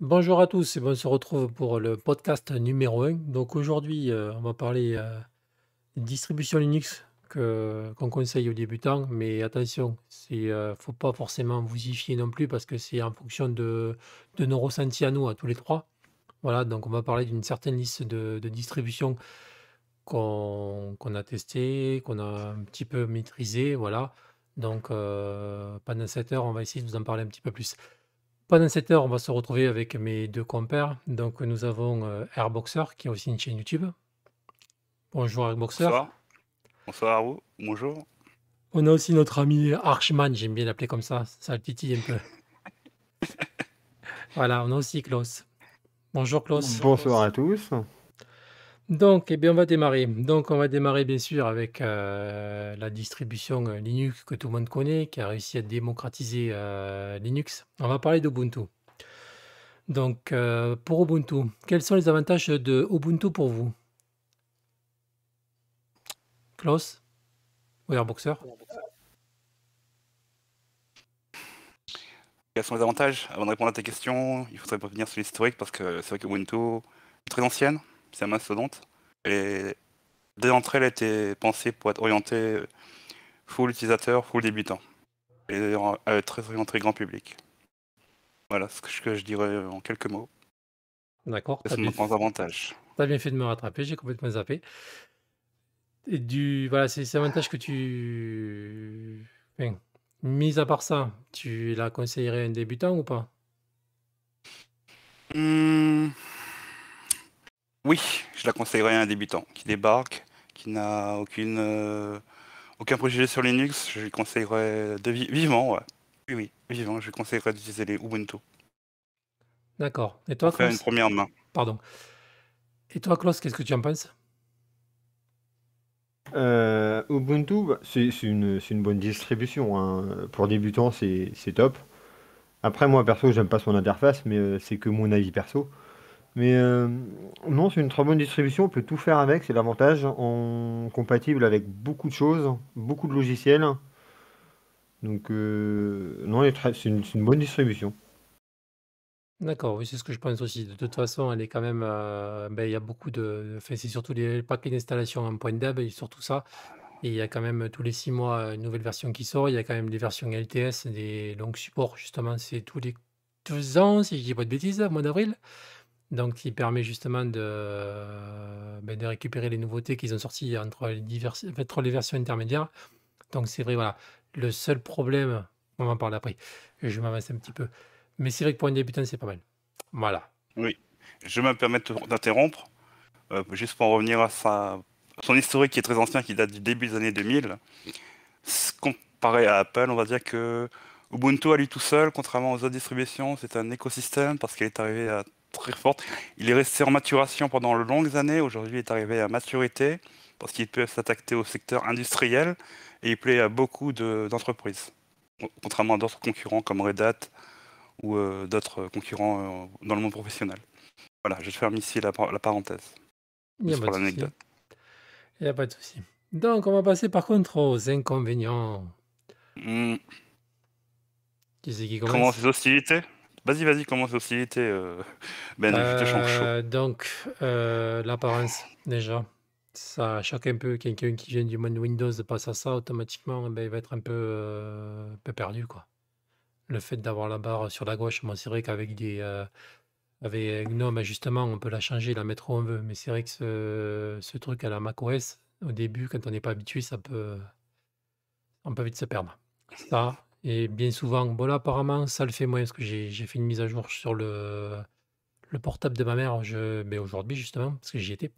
Bonjour à tous et on se retrouve pour le podcast numéro 1. Donc aujourd'hui, euh, on va parler de euh, distribution Linux que, qu'on conseille aux débutants. Mais attention, il ne euh, faut pas forcément vous y fier non plus parce que c'est en fonction de, de nos ressentis à nous, à tous les trois. Voilà, donc on va parler d'une certaine liste de, de distributions qu'on, a testées, qu'on a un petit peu maîtrisé Voilà, donc pendant cette heure, on va essayer de vous en parler un petit peu plus. Pendant cette heure, on va se retrouver avec mes deux compères. Donc, nous avons euh, Airboxer, qui a aussi une chaîne YouTube. Bonjour Airboxer. Bonsoir. Bonsoir à vous. Bonjour. On a aussi notre ami Archman, j'aime bien l'appeler comme ça, ça le titille un peu. voilà, on a aussi Klaus. Bonjour Klaus. Bonsoir à tous. Donc, eh bien, on va démarrer. Donc, on va démarrer bien sûr avec euh, la distribution euh, Linux que tout le monde connaît, qui a réussi à démocratiser euh, Linux. On va parler d'Ubuntu. Donc, pour Ubuntu, quels sont les avantages de Ubuntu pour vous Klaus Ou Airboxer Quels sont les avantages Avant de répondre à ta question, il faudrait revenir sur l'historique parce que c'est vrai que Ubuntu est très ancienne c'est mastodonte. Et des d'entre elles étaient pensées pour être orientées full utilisateur, full débutant. Et euh, très orientées grand public. Voilà ce que je, dirais en quelques mots. D'accord. C'est mon grand avantage. as bien fait de me rattraper, j'ai complètement zappé. du, voilà, c'est l'avantage que tu. Enfin, mis à part ça, tu la conseillerais à un débutant ou pas hmm. Oui, je la conseillerais à un débutant qui débarque, qui n'a aucune, euh, aucun projet sur Linux. Je lui conseillerais de vivant, vivement, ouais. oui, oui, vivant, je lui conseillerais d'utiliser les Ubuntu. D'accord. Et toi, Klaus une première main. Pardon. Et toi, Klaus, qu'est-ce que tu en penses euh, Ubuntu, bah, c'est une, bonne distribution. Hein. Pour débutants, c'est top. Après, moi, perso, j'aime pas son interface, mais euh, c'est que mon avis perso. Mais euh, non, c'est une très bonne distribution, on peut tout faire avec, c'est l'avantage. On compatible avec beaucoup de choses, beaucoup de logiciels. Donc euh, non, c'est une, bonne distribution. D'accord, c'est ce que je pense aussi. De toute façon, elle est quand même. Euh, ben, il y a beaucoup de. Enfin, c'est surtout les paquets d'installation en point deb et surtout ça. Et il y a quand même tous les six mois une nouvelle version qui sort. Il y a quand même des versions LTS, des longs supports, justement. C'est tous les deux ans, si je dis pas de bêtises, mois d'avril. Donc, qui permet justement ben, de, récupérer les nouveautés qu'ils ont sorties entre les, les versions intermédiaires. Donc, c'est vrai, voilà. Le seul problème, on en parle après, je m'avance un petit peu. Mais c'est vrai que pour une débutante, c'est pas mal. Voilà. Oui, je me permets d'interrompre, euh, juste pour revenir à son historique qui est très ancien, qui date du début des années 2000. Comparé à Apple, on va dire que Ubuntu a lui tout seul, contrairement aux autres distributions, c'est un écosystème parce qu'elle est arrivée à très forte. Il est resté en maturation pendant de longues années. Aujourd'hui, il est arrivé à maturité parce qu'il peut s'attaquer au secteur industriel et il plaît à beaucoup d'entreprises, contrairement à d'autres concurrents comme Red Hat ou euh, d'autres concurrents euh, dans le monde professionnel. Voilà, je ferme ici la, parenthèse. Il n'y a, pas de souci. Donc, on va passer par contre aux inconvénients. Hmm. Comment ces hostilités Vas-y, vas-y, commence aussi. été euh, ben, je te euh, Donc, euh, l'apparence, déjà. Ça choque un peu. Quelqu'un qui vient du monde Windows passe à ça, automatiquement, eh ben, il va être un peu, perdu. quoi. Le fait d'avoir la barre sur la gauche, c'est vrai qu'avec des. Avec GNOME, justement, on peut la changer, la mettre où on veut. Mais c'est vrai que ce, truc à la macOS, au début, quand on n'est pas habitué, ça peut. On peut vite se perdre. Ça, et bien souvent, bon là apparemment ça le fait moins parce que j'ai fait une mise à jour sur le portable de ma mère, je, aujourd'hui justement, parce que j'y étais,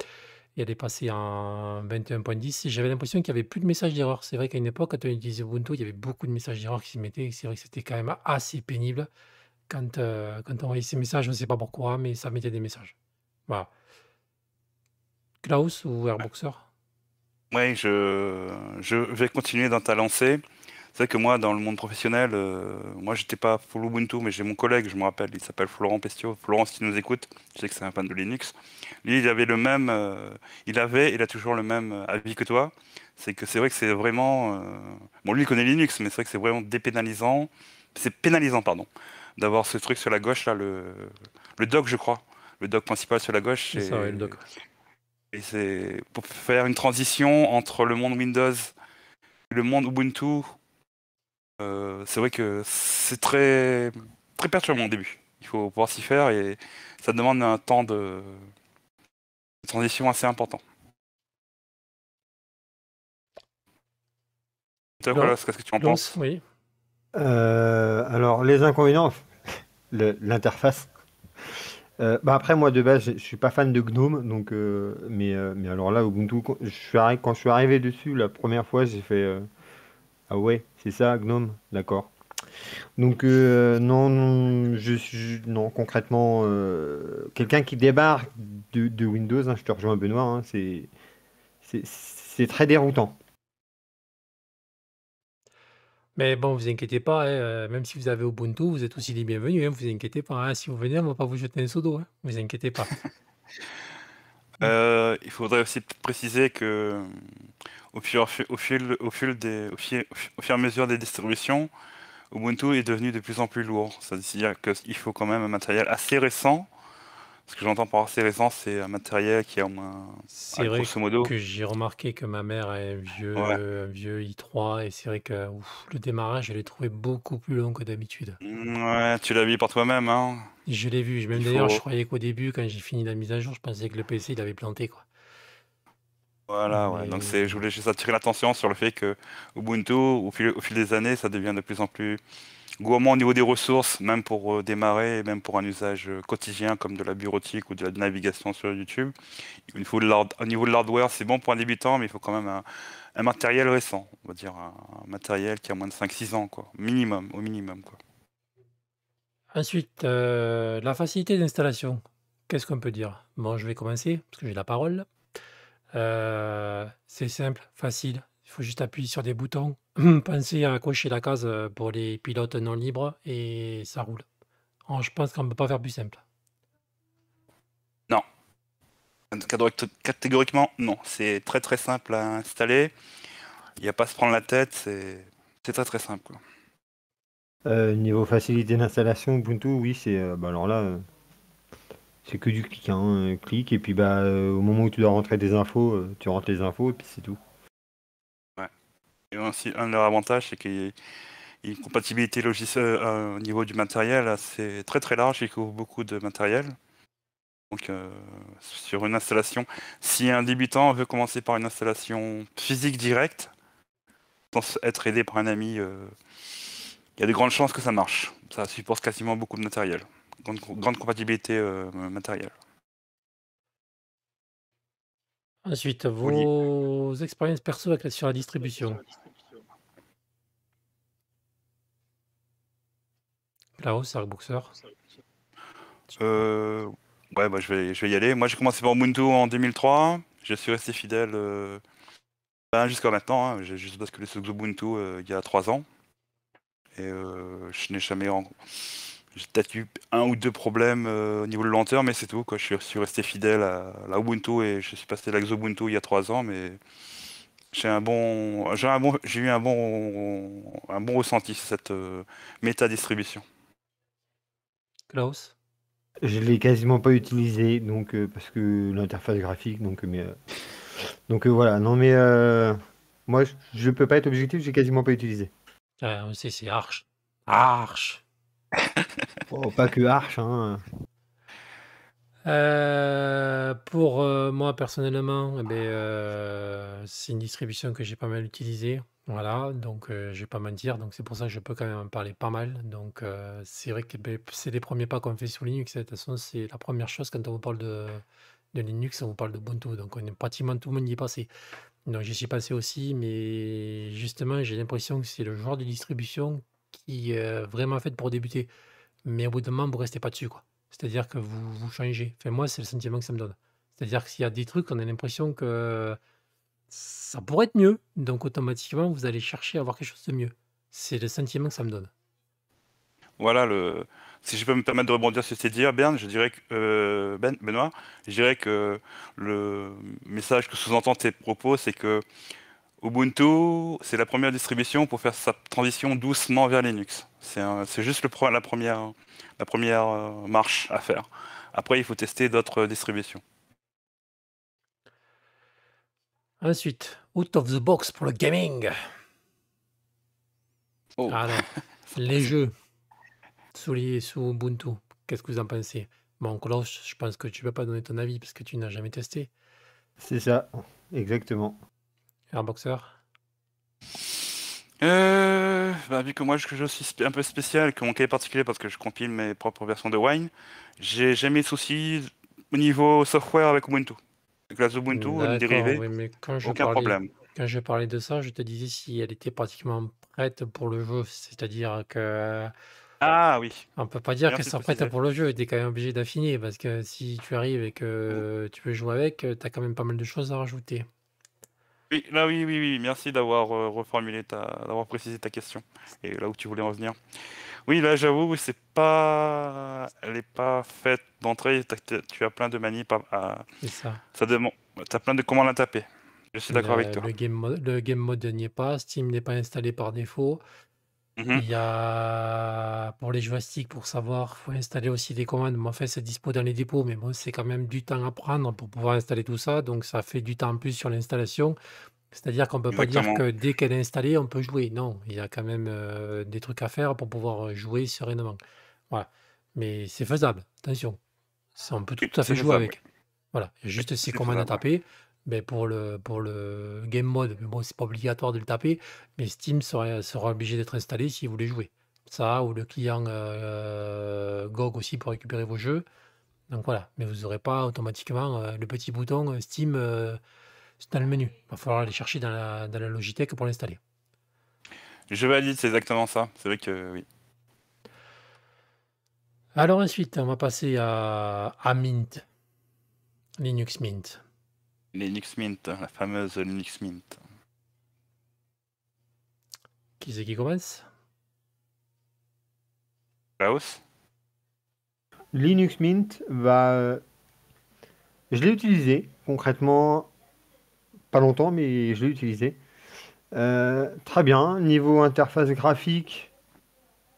il elle est passée en 21.10. et J'avais l'impression qu'il n'y avait plus de messages d'erreur. C'est vrai qu'à une époque, quand on utilisait Ubuntu, il y avait beaucoup de messages d'erreur qui se mettaient. C'est vrai que c'était quand même assez pénible. Quand, euh, quand on voyait ces messages, je ne sais pas pourquoi, mais ça mettait des messages. Voilà. Klaus ou Airboxer Oui, je, je vais continuer dans ta lancée. C'est vrai que moi, dans le monde professionnel, euh, moi, j'étais pas full Ubuntu, mais j'ai mon collègue, je me rappelle, il s'appelle Florent Pestio. Florent, si tu nous écoute je sais que c'est un fan de Linux. Lui, il avait le même, euh, il avait, il a toujours le même euh, avis que toi. C'est que c'est vrai que c'est vraiment, bon, lui, il connaît Linux, mais c'est vrai que c'est vraiment dépénalisant. C'est pénalisant, pardon, d'avoir ce truc sur la gauche là, le, le doc, je crois, le doc principal sur la gauche. C'est ça, le doc. Et c'est pour faire une transition entre le monde Windows et le monde Ubuntu euh, c'est vrai que c'est très, très perturbant au début. Il faut pouvoir s'y faire et ça demande un temps de, transition assez important. Qu'est-ce que tu en penses euh, alors, les inconvénients, l'interface. Euh, bah après, moi de base, je ne suis pas fan de GNOME, donc, mais, mais alors là, Ubuntu, quand je suis arrivé dessus la première fois, j'ai fait Ah ouais, c'est ça, Gnome D'accord. Donc euh, non, je, non, concrètement, euh, quelqu'un qui débarque de, Windows, hein, je te rejoins Benoît, hein, c'est, c'est, très déroutant. Mais bon, vous inquiétez pas, hein, euh, même si vous avez Ubuntu, vous êtes aussi les bienvenus, vous inquiétez pas. si vous venez, on va pas vous jeter un seau d'eau, vous inquiétez pas. il faudrait aussi préciser que au fur, fil, au fil des, au et à mesure des distributions, Ubuntu est devenu de plus en plus lourd. C'est-à-dire qu'il faut quand même un matériel assez récent. Ce que j'entends par assez récent, c'est un matériel qui est au moins. C'est vrai modo. que j'ai remarqué que ma mère est un vieux, vieux i3 et c'est vrai que le démarrage, je l'ai trouvé beaucoup plus long que d'habitude. Ouais, tu l'as vu par toi-même. Hein. je l'ai vu. Même d'ailleurs, je croyais qu'au début, quand j'ai fini la mise à jour, je pensais que le PC il avait planté. quoi. Voilà, ouais. donc c'est, je voulais juste attirer l'attention sur le fait que Ubuntu, au fil, des années, ça devient de plus en plus gourmand au niveau des ressources, même pour euh, démarrer, même pour un usage euh, quotidien comme de la bureautique ou de la navigation sur YouTube. Au niveau de, l'hardware, c'est bon pour un débutant, mais il faut quand même un, matériel récent, on va dire un, matériel qui a moins de 5-6 ans, quoi, minimum, au minimum. Quoi. Ensuite, euh, la facilité d'installation, qu'est-ce qu'on peut dire Bon, je vais commencer, parce que j'ai la parole. Euh, c'est simple, facile. Il faut juste appuyer sur des boutons. Pensez à cocher la case pour les pilotes non libres et ça roule. je pense qu'on ne peut pas faire plus simple. Non. Catégoriquement, non. C'est très très simple à installer. Il n'y a pas à se prendre la tête. C'est très très simple. Euh, niveau facilité d'installation Ubuntu, oui, c'est. Euh, bah, alors là c'est que du clic, un hein, euh, clic et puis bah euh, au moment où tu dois rentrer des infos, euh, tu rentres les infos et puis c'est tout. Ouais. Et aussi un de leurs avantages, c'est qu'il y a une compatibilité logicielle au niveau du matériel, c'est très très large, il couvre beaucoup de matériel. Donc sur une installation, si un débutant veut commencer par une installation physique directe, sans être aidé par un ami, il y a de grandes chances que ça marche. Ça supporte quasiment beaucoup de matériel grande, compatibilité euh, matérielle. Ensuite, vos expériences perso avec la, sur la distribution. Klaus, haut Euh, ouais, bah, je, vais, je vais y aller. Moi, j'ai commencé par Ubuntu en 2003. Je suis resté fidèle euh, ben, jusqu'à maintenant. Hein. J'ai juste basculé sur Ubuntu euh, il y a trois ans. Et je n'ai jamais j'ai peut-être eu un ou deux problèmes euh, au niveau de lenteur, mais c'est tout. Quoi. Je suis resté fidèle à, la Ubuntu et je suis passé à Ubuntu il y a trois ans, mais j'ai un bon, j'ai eu un bon, un bon ressenti sur cette euh, méta distribution. Klaus. Je l'ai quasiment pas utilisé, donc euh, parce que l'interface graphique, donc mais donc voilà, non mais moi je, ne peux pas être objectif, j'ai quasiment pas utilisé. Ah, c'est Arche. Arche Oh, pas que Arch. Hein. Euh, pour euh, moi personnellement, eh ben, euh, c'est une distribution que j'ai pas mal utilisée. Voilà, donc je vais pas mentir, donc c'est pour ça que je peux quand même en parler pas mal. Donc c'est vrai que ben, c'est les premiers pas qu'on fait sur Linux. Hein. De toute façon, c'est la première chose quand on vous parle de, Linux, on vous parle de Ubuntu. Donc on est pratiquement tout le monde y est passé. Donc j'y suis passé aussi, mais justement j'ai l'impression que c'est le genre de distribution qui est vraiment faite pour débuter. Mais au bout d'un moment, vous restez pas dessus, quoi. C'est-à-dire que vous, vous changez. Enfin, moi, c'est le sentiment que ça me donne. C'est-à-dire qu'il s'il y a des trucs, on a l'impression que ça pourrait être mieux. Donc, automatiquement, vous allez chercher à avoir quelque chose de mieux. C'est le sentiment que ça me donne. Voilà, le... si je peux me permettre de rebondir sur ce dire, ben je dirais que, euh, ben, Benoît, je dirais que le message que sous-entend tes propos, c'est que Ubuntu, c'est la première distribution pour faire sa transition doucement vers Linux. C'est juste la première, euh, marche à faire. Après, il faut tester d'autres distributions. Ensuite, out of the box pour le gaming. Oh. Ah les jeux sous, sous Ubuntu, qu'est-ce que vous en pensez Bon, Cloche, je pense que tu ne vas pas donner ton avis parce que tu n'as jamais testé. C'est ça, exactement un boxeur euh, bah, Vu que moi je, je suis un peu spécial, que mon cas est particulier parce que je compile mes propres versions de Wine, j'ai jamais de soucis au niveau software avec Ubuntu. Ubuntu, une dérivée, aucun problème. Quand je parlais de ça, je te disais si elle était pratiquement prête pour le jeu, c'est-à-dire que. Ah oui. On peut pas dire que c'est prête pour le jeu, tu es quand même obligé d'affiner parce que si tu arrives et que tu veux jouer avec, tu as quand même pas mal de choses à rajouter. Oui, oui, oui, Merci d'avoir euh, reformulé, ta... d'avoir précisé ta question et là où tu voulais en venir. Oui, là, j'avoue, c'est pas, elle n'est pas faite d'entrée. Tu as plein de manières à, C'est ça. ça demande, t'as plein de comment à taper. Je suis d'accord avec toi. le game mode n'y est pas, Steam n'est pas installé par défaut, Mmh il y a pour les joysticks, pour savoir, faut installer aussi des commandes. Moi, fait, c'est dispo dans les dépôts, mais bon, c'est quand même du temps à prendre pour pouvoir installer tout ça. Donc, ça fait du temps en plus sur l'installation. C'est-à-dire qu'on ne peut pas dire que dès qu'elle est installée, on peut jouer. Non, il y a quand même euh, des trucs à faire pour pouvoir jouer sereinement. Voilà. Mais c'est faisable, attention. on peut tout à fait jouer avec. Voilà. Il y a juste ces commandes à taper. Ben, pour, le, pour le game mode, bon, c'est pas obligatoire de le taper, mais Steam sera, sera obligé d'être installé si vous voulez jouer. Ça, ou le client GOG euh, euh, aussi pour récupérer vos jeux. Donc voilà, mais vous n'aurez pas automatiquement euh, le petit bouton Steam dans le menu. Il va falloir aller chercher dans la, dans la Logitech pour l'installer. Je valide, c'est exactement ça. C'est vrai que oui. Alors ensuite, on va passer à Mint, Linux Mint. Linux Mint, la fameuse Linux Mint. Qui c'est qui commence Klaus Linux Mint, va... Euh, je l'ai utilisé concrètement, pas longtemps, mais je l'ai utilisé. Euh, très bien, niveau interface graphique,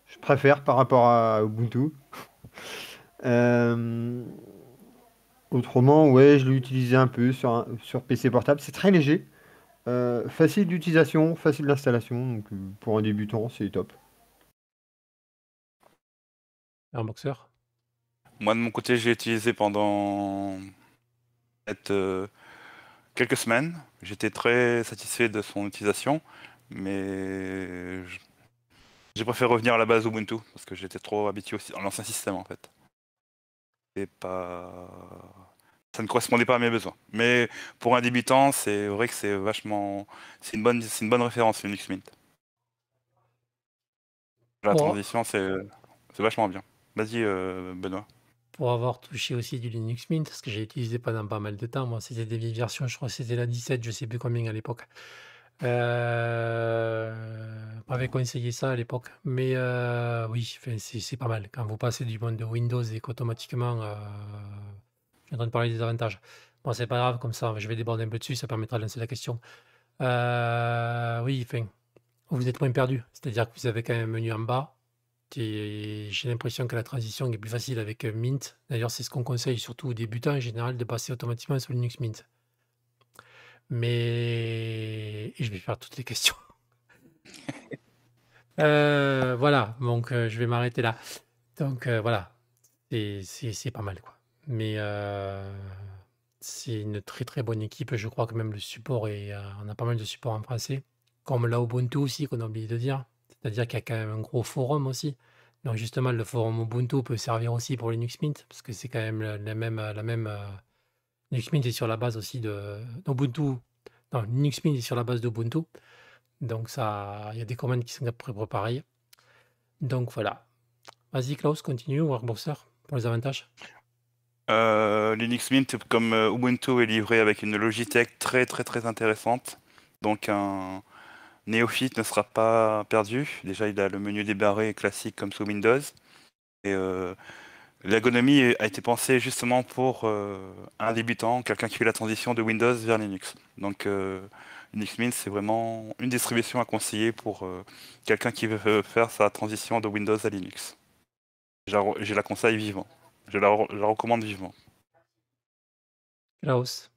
je préfère par rapport à Ubuntu. Euh, Autrement, ouais, je l'ai utilisé un peu sur, sur PC portable. C'est très léger, euh, facile d'utilisation, facile d'installation. Donc, euh, pour un débutant, c'est top. Un Moi, de mon côté, j'ai utilisé pendant euh, quelques semaines. J'étais très satisfait de son utilisation, mais j'ai préféré revenir à la base Ubuntu parce que j'étais trop habitué à l'ancien système en fait. Et pas ça ne correspondait pas à mes besoins. Mais pour un débutant, c'est vrai que c'est vachement. C'est une bonne, une bonne référence, Linux Mint. La transition, c'est, c'est vachement bien. Vas-y, euh, Benoît. Pour avoir touché aussi du Linux Mint, parce que j'ai utilisé pendant pas mal de temps, moi, c'était des vieilles versions, je crois que c'était la 17, je ne sais plus combien à l'époque. Euh, m'avait conseillé ça à l'époque. Mais euh, oui, c'est, pas mal. Quand vous passez du monde de Windows et qu'automatiquement. Euh, suis en train de parler des avantages. Bon, c'est pas grave, comme ça, je vais déborder un peu dessus, ça permettra de lancer la question. Euh, oui, enfin, vous êtes moins perdu. C'est-à-dire que vous avez quand même un menu en bas. J'ai l'impression que la transition est plus facile avec Mint. D'ailleurs, c'est ce qu'on conseille surtout aux débutants en général de passer automatiquement sur Linux Mint. Mais Et je vais faire toutes les questions. Euh, voilà, donc euh, je vais m'arrêter là. Donc voilà, c'est pas mal quoi. Mais euh, c'est une très très bonne équipe. Je crois que même le support, est, euh, on a pas mal de support en français. Comme la Ubuntu aussi, qu'on a oublié de dire. C'est-à-dire qu'il y a quand même un gros forum aussi. Donc justement, le forum Ubuntu peut servir aussi pour Linux Mint, parce que c'est quand même la même... Euh, Linux Mint est sur la base aussi de, Ubuntu. Non, Linux Mint est sur la base d'Ubuntu. Donc ça, il y a des commandes qui sont à pareilles. Donc voilà. Vas-y Klaus, continue, Workboxer, pour les avantages. Euh, Linux Mint, comme euh, Ubuntu, est livré avec une Logitech très très très intéressante. Donc un néophyte ne sera pas perdu. Déjà, il a le menu débarré classique comme sous Windows. Et euh, l'ergonomie a été pensée justement pour un débutant, quelqu'un qui fait la transition de Windows vers Linux. Donc Linux Mint, c'est vraiment une distribution à conseiller pour quelqu'un qui veut faire sa transition de Windows à Linux. J'ai la conseille vivant. Je la, recommande vivement. Klaus.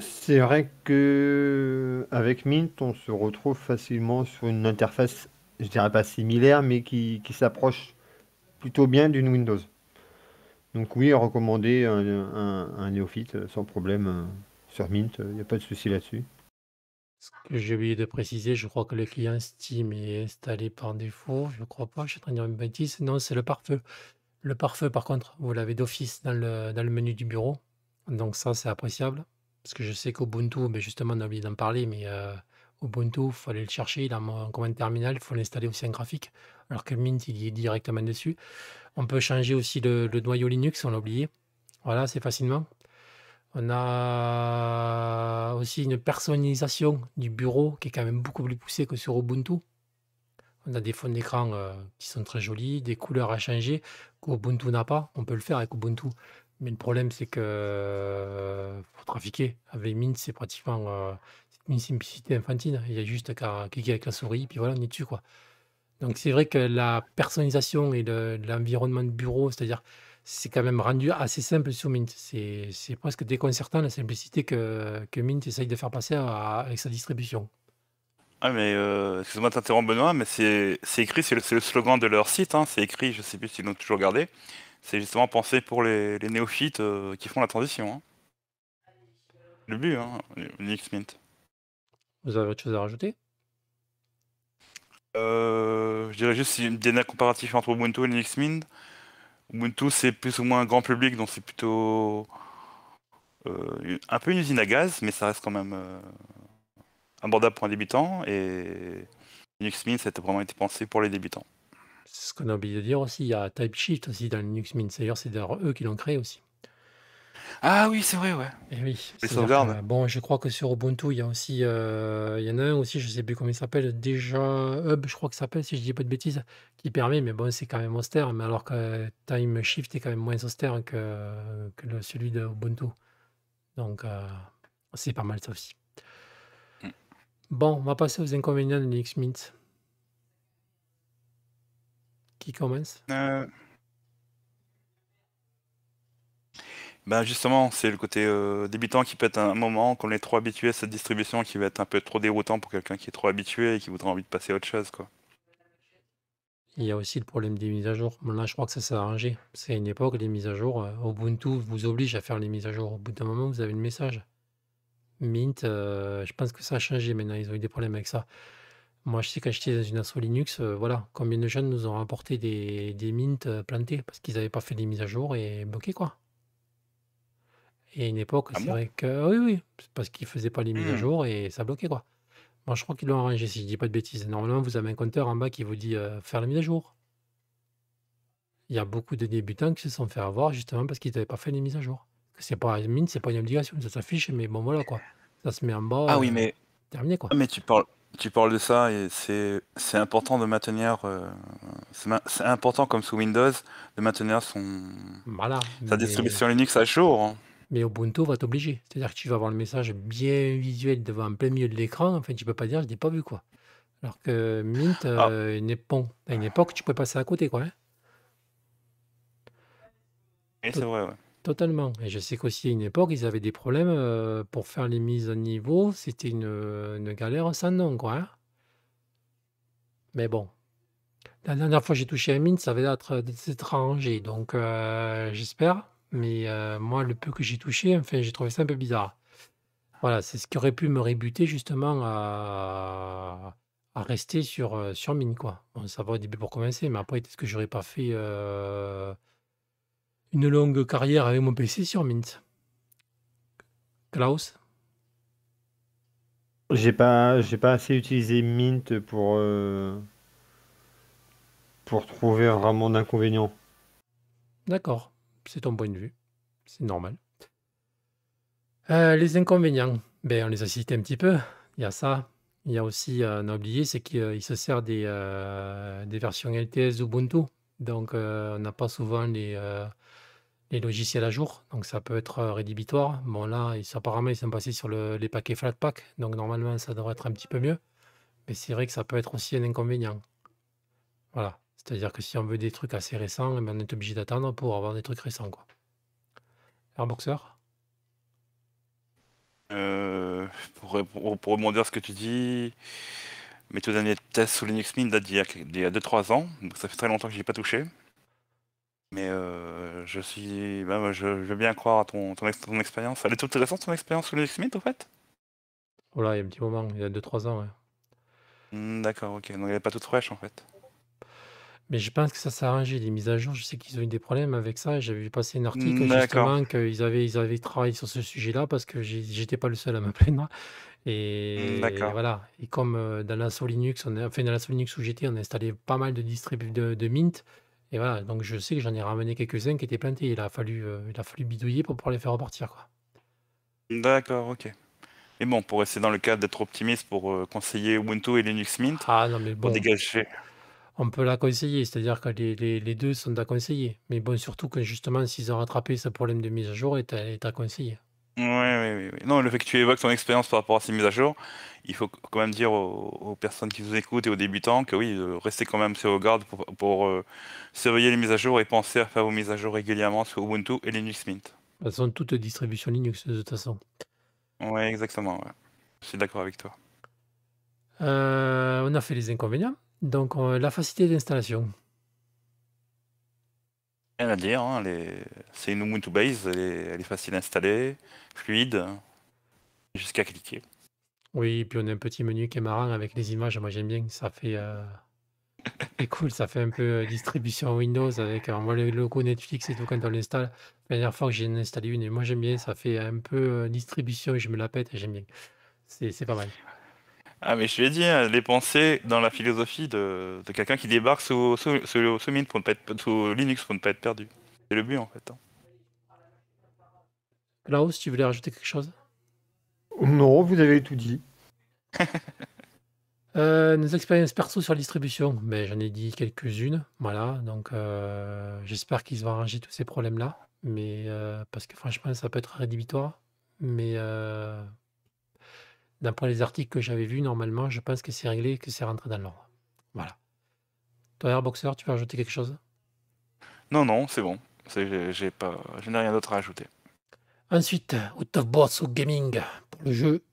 C'est vrai que avec Mint, on se retrouve facilement sur une interface, je dirais pas similaire, mais qui, s'approche plutôt bien d'une Windows. Donc oui, recommander un, un, néophyte euh, sans problème euh, sur Mint, il euh, n'y a pas de souci là-dessus. Ce que j'ai oublié de préciser, je crois que le client Steam est installé par défaut. Je ne crois pas, je suis en train de dire une bêtise. Non, c'est le pare-feu. Le pare-feu, par contre, vous l'avez d'office dans le, menu du bureau. Donc ça, c'est appréciable. Parce que je sais qu'Ubuntu, mais ben justement, on a oublié d'en parler, mais euh, Ubuntu, il faut aller le chercher. Il a en commande terminal, il faut l'installer aussi en graphique. Alors que Mint, il y est directement dessus. On peut changer aussi le, le noyau Linux, on l'a oublié. Voilà, c'est facilement. On a aussi une personnalisation du bureau qui est quand même beaucoup plus poussée que sur Ubuntu. On a des fonds d'écran euh, qui sont très jolis, des couleurs à changer qu'Ubuntu n'a pas. On peut le faire avec Ubuntu. Mais le problème, c'est que pour euh, trafiquer avec Mint, c'est pratiquement euh, une simplicité infantile. Il y a juste qu'à cliquer avec la souris, puis voilà, on est dessus. Quoi. Donc c'est vrai que la personnalisation et l'environnement de bureau, c'est-à-dire c'est quand même rendu assez simple sur Mint. C'est presque déconcertant la simplicité que, Mint essaye de faire passer avec sa distribution. Ah mais euh, moi de t'interrompre Benoît, mais c'est écrit, c'est le, slogan de leur site, hein. c'est écrit, je sais plus s'ils l'ont toujours gardé, c'est justement pensé pour les, néophytes euh, qui font la transition. Hein. Le but, Linux hein, Mint. Vous avez autre chose à rajouter euh, je dirais juste une dernière comparatif entre Ubuntu et Linux Mint. Ubuntu c'est plus ou moins un grand public, donc c'est plutôt euh, un peu une usine à gaz, mais ça reste quand même abordable pour un débutant et Linux Mint, ça a vraiment été pensé pour les débutants. C'est ce qu'on a oublié de dire aussi. Il y a TypeShift aussi dans Linux Mint. D'ailleurs, c'est d'ailleurs eux qui l'ont créé aussi. Ah oui, c'est vrai, ouais. Et eh oui. Les sauvegardes. bon, je crois que sur Ubuntu, il y a aussi, euh, il y en a un aussi, je sais plus comment il s'appelle, déjà Hub, je crois que ça s'appelle, si je ne dis pas de bêtises, qui permet, mais bon, c'est quand même austère, mais alors que Time est quand même moins austère que, celui de Ubuntu. Donc, euh, c'est pas mal ça aussi. Bon, on va passer aux inconvénients de Linux Mint. Qui commence euh... Bah, justement, c'est le côté euh, débutant qui peut être un moment, qu'on est trop habitué à cette distribution, qui va être un peu trop déroutant pour quelqu'un qui est trop habitué et qui voudrait envie de passer à autre chose. Quoi. Il y a aussi le problème des mises à jour. Là, je crois que ça s'est arrangé. C'est une époque, les mises à jour, euh, Ubuntu vous oblige à faire les mises à jour. Au bout d'un moment, vous avez le message. Mint, euh, je pense que ça a changé maintenant, ils ont eu des problèmes avec ça. Moi, je sais qu'à j'étais dans une asso Linux, euh, voilà, combien de jeunes nous ont apporté des, des euh, plantés parce qu'ils n'avaient pas fait les mises à jour et bloqué quoi. Et une époque, ah c'est vrai que. Oui, oui, parce qu'ils ne faisaient pas les mises à hmm. jour et ça bloquait, quoi. Moi, je crois qu'ils l'ont arrangé, si je dis pas de bêtises. Normalement, vous avez un compteur en bas qui vous dit faire la mise à jour. Il y a beaucoup de débutants qui se sont fait avoir justement parce qu'ils n'avaient pas fait les mises à jour c'est pas mine, c'est pas une obligation, ça s'affiche, mais bon voilà quoi. Ça se met en bas. Ah oui, euh, mais terminé quoi. Ah, mais tu parles, tu parles de ça et c'est important de maintenir, euh, c'est important comme sous Windows de maintenir son sa distribution Linux à jour. Hein. Mais Ubuntu va t'obliger, c'est-à-dire que tu vas avoir le message bien visuel devant un plein milieu de l'écran. En fait, tu peux pas dire je l'ai pas vu quoi. Alors que Mint, ah. euh, il n'est pas à une époque, tu peux passer à côté quoi. Et hein. c'est vrai. Ouais. Totalement. Et je sais qu'aussi, à une époque, ils avaient des problèmes, euh, pour faire les mises à niveau. C'était une, galère sans nom, quoi, hein. Mais bon. La dernière fois, que j'ai touché un mine, ça avait être d'être donc euh, j'espère. Mais euh, moi, le peu que j'ai touché, enfin, j'ai trouvé ça un peu bizarre. Voilà, c'est ce qui aurait pu me rébuter justement à rester sur, sur mine, quoi. Bon, ça va au début pour commencer, mais après, est-ce que j'aurais pas fait, une longue carrière avec mon PC sur Mint. Klaus J'ai pas, j'ai pas assez utilisé Mint pour, euh, pour trouver vraiment d'inconvénients. D'accord, c'est ton point de vue, c'est normal. Euh, les inconvénients, ben, on les a cités un petit peu. Il y a ça, il y a aussi, un euh, on oublié, c'est qu'il se sert des, versions LTS d'Ubuntu. Donc, on n'a pas souvent les, les logiciels à jour, donc ça peut être euh, rédhibitoire. Bon là, apparemment, ils sont passés sur les paquets Flatpak, donc normalement, ça devrait être un petit peu mieux. Mais c'est vrai que ça peut être aussi un inconvénient. Voilà, c'est-à-dire que si on veut des trucs assez récents, eh ben, on est obligé d'attendre pour avoir des trucs récents. Quoi. Airboxer euh, pour, rebondir à ce que tu dis, mes tout derniers tests sous Linux Mint datent d'il y a, a 2-3 ans, donc ça fait très longtemps que je n'y ai pas touché. Mais euh, je suis. Ben, je, veux bien croire à ton, expérience. Elle est toute récente, ton expérience sur le Smith, en fait Oh il y a un petit moment, il y a deux trois ans, ouais. Hmm, d'accord, ok. Donc elle n'est pas toute fraîche, en fait. Mais je pense que ça s'est arrangé, les mises à jour. Je sais qu'ils ont eu des problèmes avec ça. J'avais vu passer un article hmm, justement qu'ils avaient, ils avaient travaillé sur ce sujet-là parce que j'étais pas le seul à m'appeler plaindre. Et, hmm, voilà. Et comme euh, dans la Linux, on a, fait dans la Linux où j'étais, on a installé pas mal de distributeurs de Mint. Et voilà, donc je sais que j'en ai ramené quelques-uns qui étaient plantés. Il a fallu, euh, il a fallu bidouiller pour pouvoir les faire repartir. D'accord, ok. Et bon, pour rester dans le cadre d'être optimiste, pour euh, conseiller Ubuntu et Linux Mint, ah, non, mais On peut la conseiller, c'est-à-dire que les, deux sont à conseiller. Mais bon, surtout que justement, s'ils ont rattrapé ce problème de mise à jour, est est à conseiller. Oui, oui, oui. Non, le fait que tu évoques ton expérience par rapport à ces mises à jour, il faut quand même dire aux, personnes qui nous écoutent et aux débutants que oui, euh, restez quand même sur vos gardes pour, euh, surveiller les mises à jour et penser à faire vos mises à jour régulièrement sur Ubuntu et Linux Mint. Elles sont toutes distributions Linux de toute façon. Oui, exactement. Je suis d'accord avec toi. Euh, on a fait les inconvénients. Donc, la facilité d'installation rien à dire. Hein, c'est une Ubuntu Base, elle est, facile à installer, fluide, jusqu'à cliquer. Oui, puis on a un petit menu qui est marrant avec les images. Moi, j'aime bien. Ça fait. Euh, cool, ça fait un peu euh, distribution Windows avec euh, on les Netflix et tout quand on l'installe. La dernière fois que j'ai installé une et moi j'aime bien, ça fait un peu distribution et je me la pète et j'aime bien. C'est pas mal. Ah, mais je lui ai dit, hein, les pensées dans la philosophie de, quelqu'un qui débarque sous, pour être, Linux pour ne pas être perdu. C'est le but en fait. Hein. Laos, tu voulais rajouter quelque chose Non, vous avez tout dit. Euh, nos expériences perso sur la distribution, mais ben, j'en ai dit quelques-unes, voilà. Donc euh, j'espère qu'ils vont arranger tous ces problèmes-là, mais euh, parce que franchement ça peut être rédhibitoire, mais d'après les articles que j'avais vus, normalement, je pense que c'est réglé et que c'est rentré dans l'ordre. Voilà. Toi, Airboxer, tu veux ajouter quelque chose Non, non, c'est bon. J'ai pas, je n'ai rien d'autre à ajouter. Ensuite, out of box au gaming pour le jeu.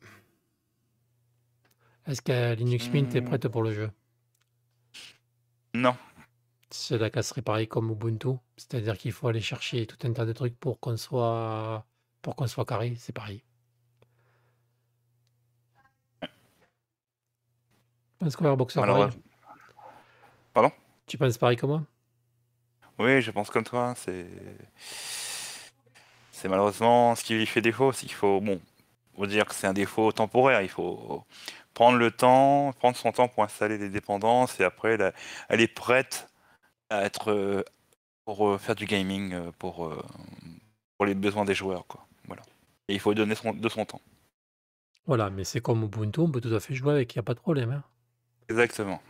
Est-ce que Linux hmm. Mint est prête pour le jeu Non. C'est la pareil comme Ubuntu, c'est-à-dire qu'il faut aller chercher tout un tas de trucs pour qu'on soit pour qu'on soit carré, c'est pareil. Euh, pardon Tu penses pareil que moi Oui, je pense comme toi. C'est c'est malheureusement ce qui lui fait défaut. C'est faut, bon, dire que c'est un défaut temporaire. Il faut prendre le temps, prendre son temps pour installer des dépendances et après, elle est prête à être euh, pour euh, faire du gaming pour, pour les besoins des joueurs. Quoi. Voilà. Et il faut donner son, de son temps. Voilà, mais c'est comme Ubuntu, on peut tout à fait jouer avec, il n'y a pas de problème. Hein. Exactement.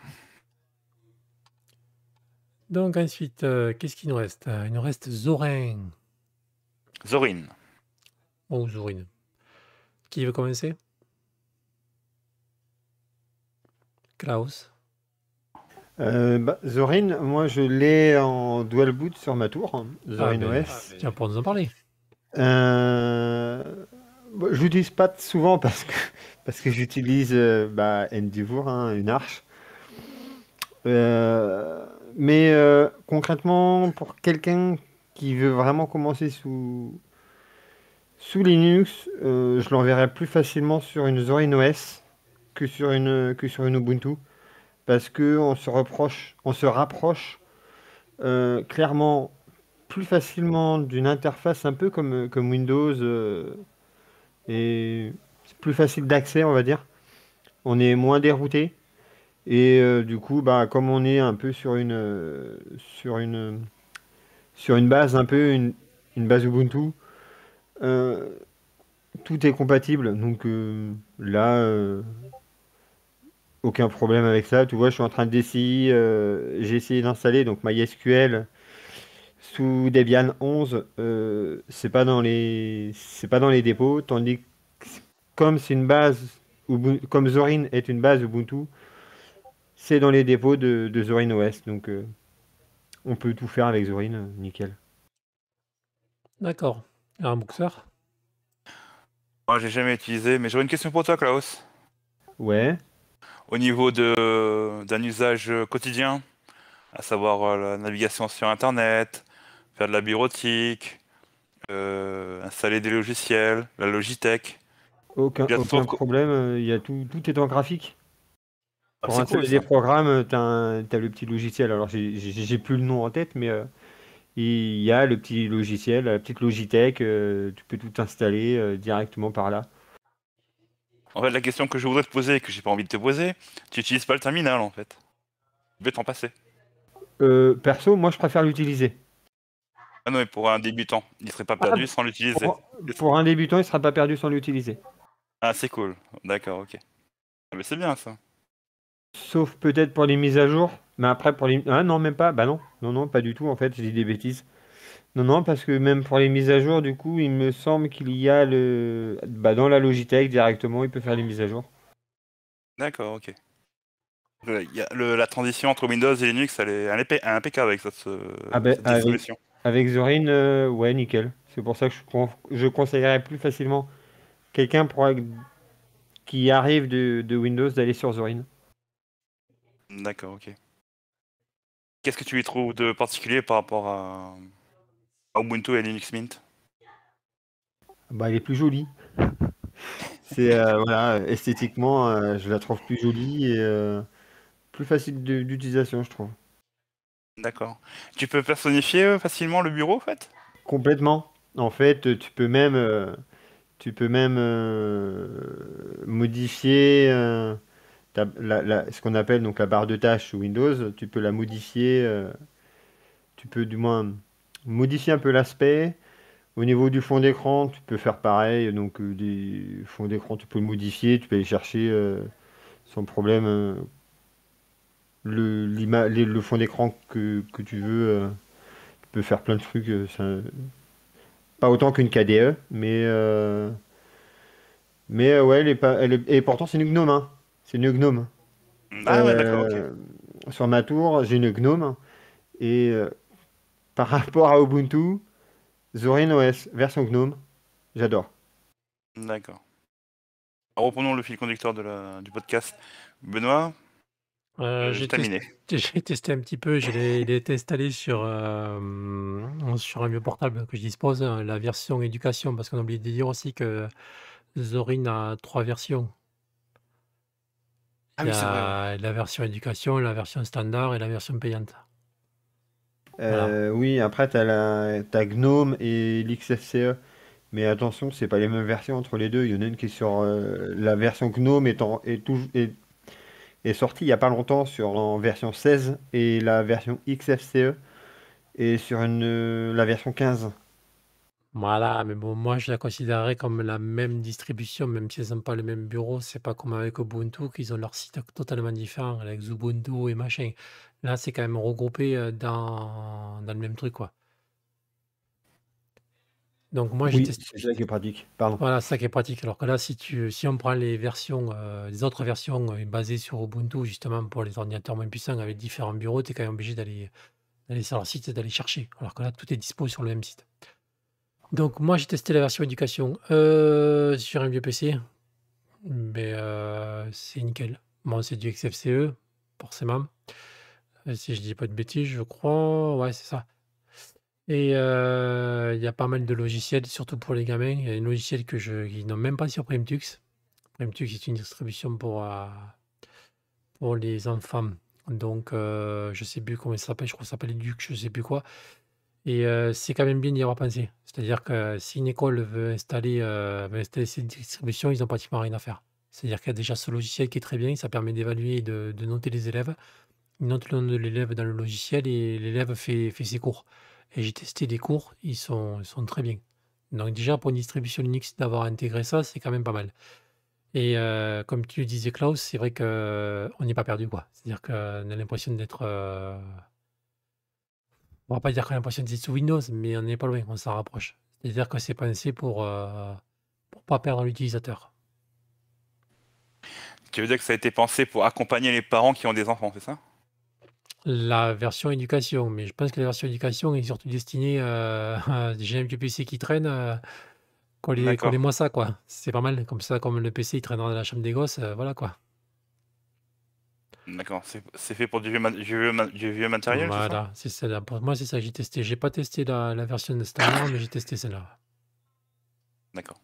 Donc ensuite, euh, qu'est-ce qu'il nous reste euh, Il nous reste Zorin. Zorin. Oh, Zorin. Qui veut commencer Klaus euh, bah, Zorin, moi je l'ai en dual boot sur ma tour, hein. ah, Zorin ben, OS. Ah, ben. Tiens, pour nous en parler. Je ne je l'utilise pas souvent parce que parce que j'utilise euh, bah, hein, une arche. Euh, mais euh, concrètement, pour quelqu'un qui veut vraiment commencer sous, sous Linux, euh, je l'enverrai plus facilement sur une Zorin OS que sur une, que sur une Ubuntu. Parce qu'on se, se rapproche clairement plus facilement d'une interface un peu comme, comme Windows et c'est plus facile d'accès, on va dire. On est moins dérouté. Et euh, du coup, bah, comme on est un peu sur une, euh, sur une, sur une base, un peu une, base Ubuntu, euh, tout est compatible. Donc là, aucun problème avec ça. Tu vois, je suis en train d'essayer, j'ai essayé d'installer donc MySQL sous Debian 11. c'est pas dans les, c'est pas dans les dépôts, tandis que comme une base, comme Zorin est une base Ubuntu, c'est dans les dépôts de, Zorin OS. Donc euh, on peut tout faire avec Zorin, euh, nickel. D'accord. Un boxeur Moi, j'ai jamais utilisé, mais j'aurais une question pour toi, Klaus. Ouais. Au niveau de d'un usage quotidien, à savoir euh, la navigation sur Internet, faire de la bureautique, installer des logiciels, la Logitech. Aucun, aucun problème, il y euh, tout, tout est en graphique. Ah, pour installer cool, des programmes, tu as, le petit logiciel. Alors, j'ai plus le nom en tête, mais euh, il y a le petit logiciel, la petite Logitech. Euh, tu peux tout installer directement par là. En fait, la question que je voudrais te poser et que j'ai pas envie de te poser, tu n'utilises pas le terminal en fait. Je vais t'en passer. perso, moi je préfère l'utiliser. Ah non, mais pour un débutant, il serait pas ah, perdu sans l'utiliser. Pour, un débutant, il sera pas perdu sans l'utiliser. Ah, c'est cool. D'accord, ok. Ah, mais c'est bien ça. Sauf peut-être pour les mises à jour. Mais après, pour les. Ah non, même pas. Bah non. Non, non, pas du tout. En fait, j'ai dit des bêtises. Non, non, parce que même pour les mises à jour, du coup, il me semble qu'il y a le. Bah, dans la Logitech directement, il peut faire les mises à jour. D'accord, ok. Le, y a le- la transition entre Windows et Linux, elle est, impeccable avec cette, ah, ben, avec- Avec Zorin, euh, ouais, nickel. C'est pour ça que je conseillerais plus facilement quelqu'un qui arrive de, Windows d'aller sur Zorin. D'accord, ok. Qu'est-ce que tu lui trouves de particulier par rapport à, Ubuntu et Linux Mint Bah, elle est plus jolie. C'est euh, voilà, esthétiquement, euh, je la trouve plus jolie et euh, plus facile d'utilisation, je trouve. D'accord. Tu peux personnifier facilement le bureau, en fait Complètement. En fait, tu peux même tu peux même euh, modifier euh, ce qu'on appelle donc la barre de tâches Windows. Tu peux la modifier. Euh, tu peux du moins modifier un peu l'aspect. Au niveau du fond d'écran, tu peux faire pareil. Donc des fond d'écran, tu peux le modifier. Tu peux aller chercher sans problème le, fond d'écran que, tu veux. tu peux faire plein de trucs autant qu'une KDE, mais. Euh, mais euh, ouais, elle est pas, elle et pourtant c'est une Gnome. Hein. C'est une Gnome. Ah euh, sur ma tour, j'ai une Gnome. Et par rapport à Ubuntu, Zorin OS, version Gnome, j'adore. D'accord. Reprenons le fil conducteur de la... du podcast. Benoît, euh, euh, j'ai Testé, testé un petit peu, il est installé sur, euh, sur un vieux portable que je dispose, hein, la version éducation, parce qu'on a oublié de dire aussi que Zorin a trois versions. Ah la version éducation, la version standard et la version payante. Oui, après, tu as, Gnome et l'XFCE. Mais attention, c'est pas les mêmes versions entre les deux. Il y en a une qui est sur. la version Gnome est, en, tout, est sorti il n'y a pas longtemps sur, en version 16 et la version XFCE et sur une, euh, la version 15. Voilà, mais bon, moi je la considérerais comme la même distribution, même si elles n'ont pas le même bureau. C'est pas comme avec Ubuntu qu'ils ont leur site totalement différent avec Ubuntu et machin. Là, c'est quand même regroupé euh, dans, dans le même truc, quoi. Donc moi, j'ai testé... c'est ça qui est pratique. Voilà, ça qui est pratique. Alors que là, si tu, si on prend les versions, euh, les autres versions euh, basées sur Ubuntu, justement pour les ordinateurs moins puissants avec différents bureaux, tu es quand même obligé d'aller sur leur site et d'aller chercher. Alors que là, tout est dispo sur le même site. Donc moi, j'ai testé la version éducation euh, sur un vieux PC. Mais c'est nickel. Moi c'est du XFCE, forcément. Si je dis pas de bêtises, je crois. Ouais, c'est ça. Et il y a pas mal de logiciels, surtout pour les gamins. Il y a un logiciel que je n'ont même pas sur Primetux. Primetux c'est une distribution pour, pour les enfants. Donc je je sais plus comment il s'appelle, je crois que ça s'appelle Edux, je sais plus quoi et c'est quand même bien d'y avoir pensé. C'est-à-dire que si une école veut installer, cette distribution, ils n'ont pratiquement rien à faire. C'est-à-dire qu'il y a déjà ce logiciel qui est très bien, ça permet d'évaluer et de noter les élèves. Ils notent le nom de l'élève dans le logiciel et l'élève fait fait ses cours. Et j'ai testé des cours, ils sont, très bien. Donc déjà, pour une distribution Linux, d'avoir intégré ça, c'est quand même pas mal. Et euh, comme tu le disais, Klaus, c'est vrai qu'on euh, n'est pas perdu. quoi. C'est-à-dire qu'on a l'impression d'être... Euh, on va pas dire qu'on a l'impression d'être sous Windows, mais on n'est pas loin, on s'en rapproche. C'est-à-dire que c'est pensé pour ne pas perdre l'utilisateur. Tu veux dire que ça a été pensé pour accompagner les parents qui ont des enfants, c'est ça la version éducation, mais je pense que la version éducation est surtout destinée euh, à des gens PC qui traînent. Euh, moi ça, quoi. C'est pas mal. Comme ça, comme le PC, il traîne dans la chambre des gosses, euh, voilà, quoi. D'accord, c'est fait pour du vieux, matériel Voilà, c'est celle Pour moi, c'est ça que j'ai testé. J'ai pas testé la, version de mais j'ai testé celle-là. D'accord.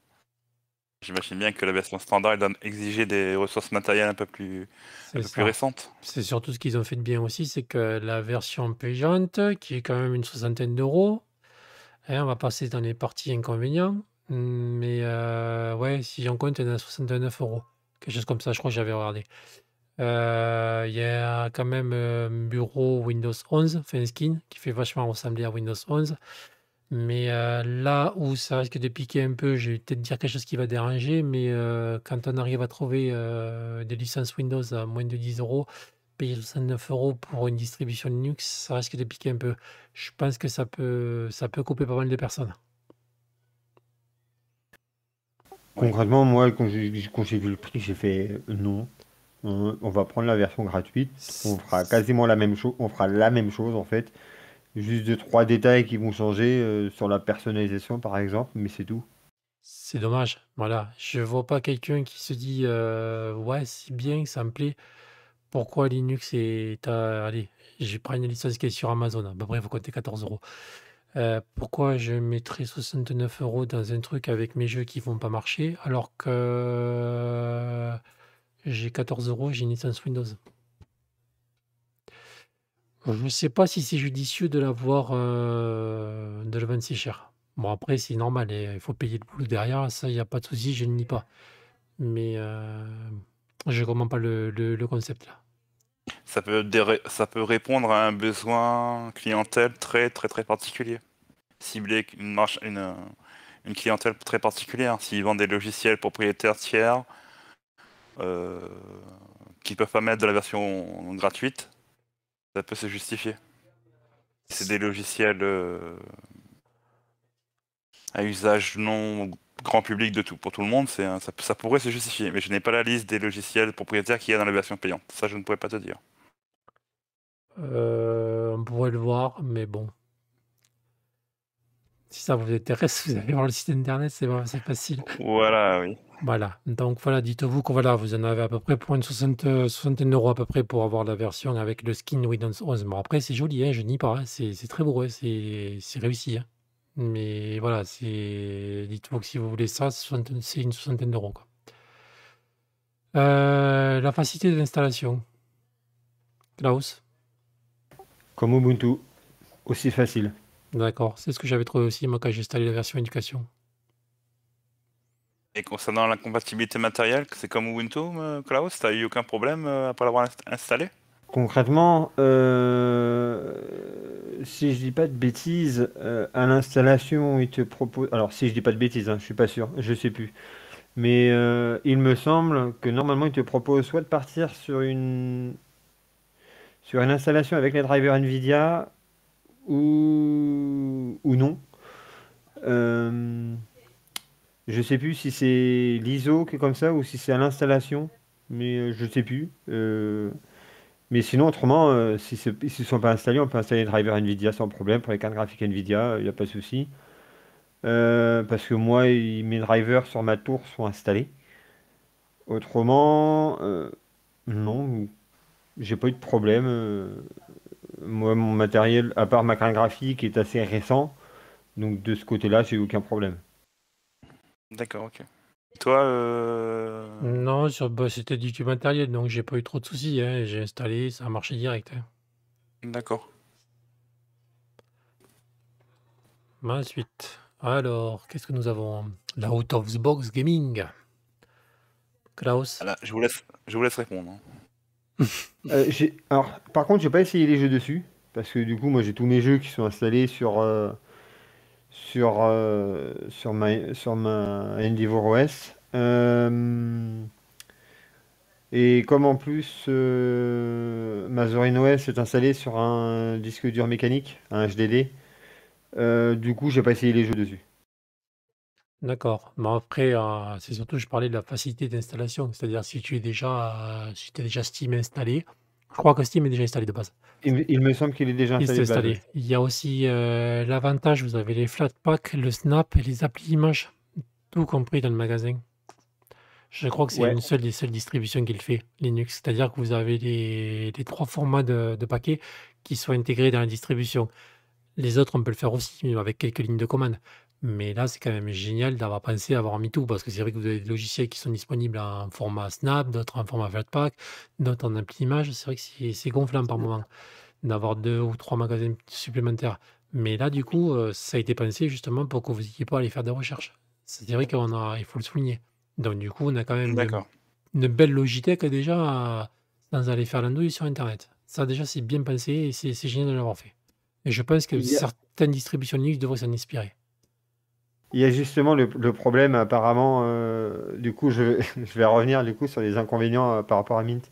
J'imagine bien que la version standard elle exiger des ressources matérielles un peu plus, récentes. C'est surtout ce qu'ils ont fait de bien aussi, c'est que la version payante, qui est quand même une soixantaine d'euros, hein, on va passer dans les parties inconvénients, mais euh, ouais, si j'en compte, elle est à 69 euros. Quelque chose comme ça, je crois que j'avais regardé. Euh, il y a quand même un euh, bureau Windows 11, enfin skin, qui fait vachement ressembler à Windows 11. Mais là où ça risque de piquer un peu, je vais peut-être dire quelque chose qui va déranger, mais quand on arrive à trouver des licences Windows à moins de 10 euros, payer 69 euros pour une distribution Linux, ça risque de piquer un peu. Je pense que ça peut, ça peut couper pas mal de personnes. Concrètement, moi, quand j'ai vu le prix, j'ai fait euh, non. On va prendre la version gratuite. On fera quasiment la même chose. On fera la même chose en fait Juste deux, trois détails qui vont changer euh, sur la personnalisation, par exemple, mais c'est tout. C'est dommage. Voilà. Je vois pas quelqu'un qui se dit euh, Ouais, si bien, ça me plaît. Pourquoi Linux est. Allez, je prends une licence qui est sur Amazon. À il faut 14 euros. Euh, pourquoi je mettrais 69 euros dans un truc avec mes jeux qui vont pas marcher alors que j'ai 14 euros, j'ai une licence Windows je ne sais pas si c'est judicieux de l'avoir, euh, de le vendre si cher. Bon, après, c'est normal, et il faut payer le boulot derrière, ça, il n'y a pas de souci, je ne nie pas. Mais euh, je ne comprends pas le, concept là. Ça peut, répondre à un besoin clientèle très très très particulier. Cibler une, clientèle très particulière. S'ils vendent des logiciels propriétaires tiers euh, ne peuvent pas mettre de la version gratuite, peut se justifier. C'est des logiciels euh, à usage non grand public de tout. Pour tout le monde, c'est ça, pourrait se justifier. Mais je n'ai pas la liste des logiciels propriétaires qu'il y a dans la version payante. Ça, je ne pourrais pas te dire. Euh, on pourrait le voir, mais bon. Si ça vous intéresse, vous allez voir le site internet, c'est facile. Voilà, oui. Voilà, donc voilà, dites-vous que voilà, vous en avez à peu près pour une euh, soixantaine d'euros à peu près pour avoir la version avec le skin Windows 11. Bon, après, c'est joli, hein, je n'y pas, hein. c'est très beau, hein. c'est réussi. Mais voilà, dites-vous que si vous voulez ça, c'est une soixantaine d'euros. Euh, la facilité d'installation. Klaus Comme Ubuntu, aussi facile. D'accord, c'est ce que j'avais trouvé aussi, moi, quand j'ai installé la version éducation. Et concernant la compatibilité matérielle, c'est comme Ubuntu, Klaus, euh, t'as eu aucun problème euh, après l'avoir installé Concrètement, euh, si je dis pas de bêtises, à l'installation, il te propose. Alors, si je dis pas de bêtises, hein, je suis pas sûr, je sais plus. Mais il me semble que normalement, il te propose soit de partir sur une sur une installation avec les drivers Nvidia, ou, ou non. Euh, je sais plus si c'est l'ISO qui est comme ça ou si c'est à l'installation, mais euh, je sais plus. Euh, mais sinon, autrement, si ce ne sont pas installés, on peut installer le driver NVIDIA sans problème. Pour les cartes graphiques NVIDIA, il n'y a pas de souci. parce que moi, mes drivers sur ma tour sont installés. Autrement, non, j'ai pas eu de problème moi, mon matériel, à part ma carte graphique, est assez récent. Donc de ce côté-là, j'ai aucun problème. D'accord, ok. toi euh, Non, bah, c'était du tube matériel, donc j'ai pas eu trop de soucis. Hein. J'ai installé, ça a marché direct. Hein. D'accord. Ensuite, alors, qu'est-ce que nous avons La Out of the Box Gaming. Klaus ah je, vous laisse, je vous laisse répondre. Hein. Euh, alors, par contre, j'ai pas essayé les jeux dessus, parce que du coup, moi, j'ai tous mes jeux qui sont installés sur euh, sur euh, sur ma sur OS. Et comme en plus ma Zorin OS est installée sur un disque dur mécanique, un HDD, du coup, j'ai pas essayé les jeux dessus. D'accord. Mais après, euh, c'est surtout je parlais de la facilité d'installation, c'est-à-dire si tu es déjà, euh, si tu es déjà Steam installé, je crois que Steam est déjà installé de base. Il me semble qu'il est déjà installé Il y a aussi, euh, l'avantage, vous avez les Flatpak, le Snap et les applis images, tout compris dans le magasin. Je crois que c'est une seule des seules distributions qu'il fait, Linux. C'est-à-dire que vous avez les trois formats de paquets qui sont intégrés dans la distribution. Les autres, on peut le faire aussi, avec quelques lignes de commande. Mais là, c'est quand même génial d'avoir pensé à avoir mis tout, parce que c'est vrai que vous avez des logiciels qui sont disponibles en format Snap, d'autres en format Flatpak, d'autres en petit image. C'est vrai que c'est gonflant par moment d'avoir deux ou trois magasins supplémentaires. Mais là, du coup, euh, ça a été pensé justement pour que vous ayez pas à aller faire des recherches. C'est vrai qu'on faut le souligner. Donc, du coup, on a quand même une, belle Logitech déjà dans aller faire l'andouille sur Internet. Ça, déjà, c'est bien pensé et c'est génial de l'avoir fait. Et je pense que certaines distributions Linux devraient s'en inspirer. Il y a justement le, problème, apparemment, euh, du coup, je, vais revenir du coup sur les inconvénients euh, par rapport à Mint.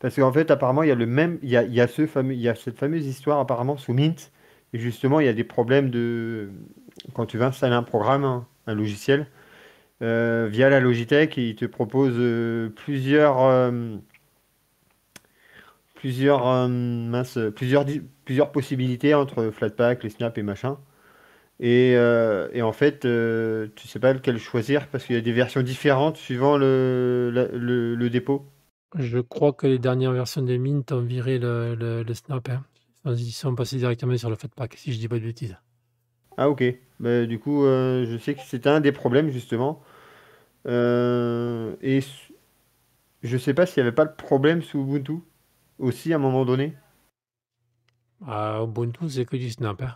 Parce qu'en fait, apparemment, il y a le même, il y ce fameux, il y cette fameuse histoire, apparemment, sous Mint. Et justement, il y a des problèmes de. Quand tu vas installer un programme, hein, un logiciel, euh, via la Logitech, il te propose plusieurs. plusieurs, plusieurs, plusieurs possibilités entre Flatpak, les Snap et machin. Euh, et, en fait, tu euh, tu sais pas lequel choisir parce qu'il y a des versions différentes suivant le, le, dépôt. Je crois que les dernières versions des Mint ont viré le, le snap. Hein. Ils sont passés directement sur le Flatpak, si je dis pas de bêtises. Ah ok. Bah, du coup, euh, je sais que c'est un des problèmes justement. et je sais pas s'il n'y avait pas le problème sous Ubuntu aussi à un moment donné. Ah, Ubuntu, c'est que du snap. Hein.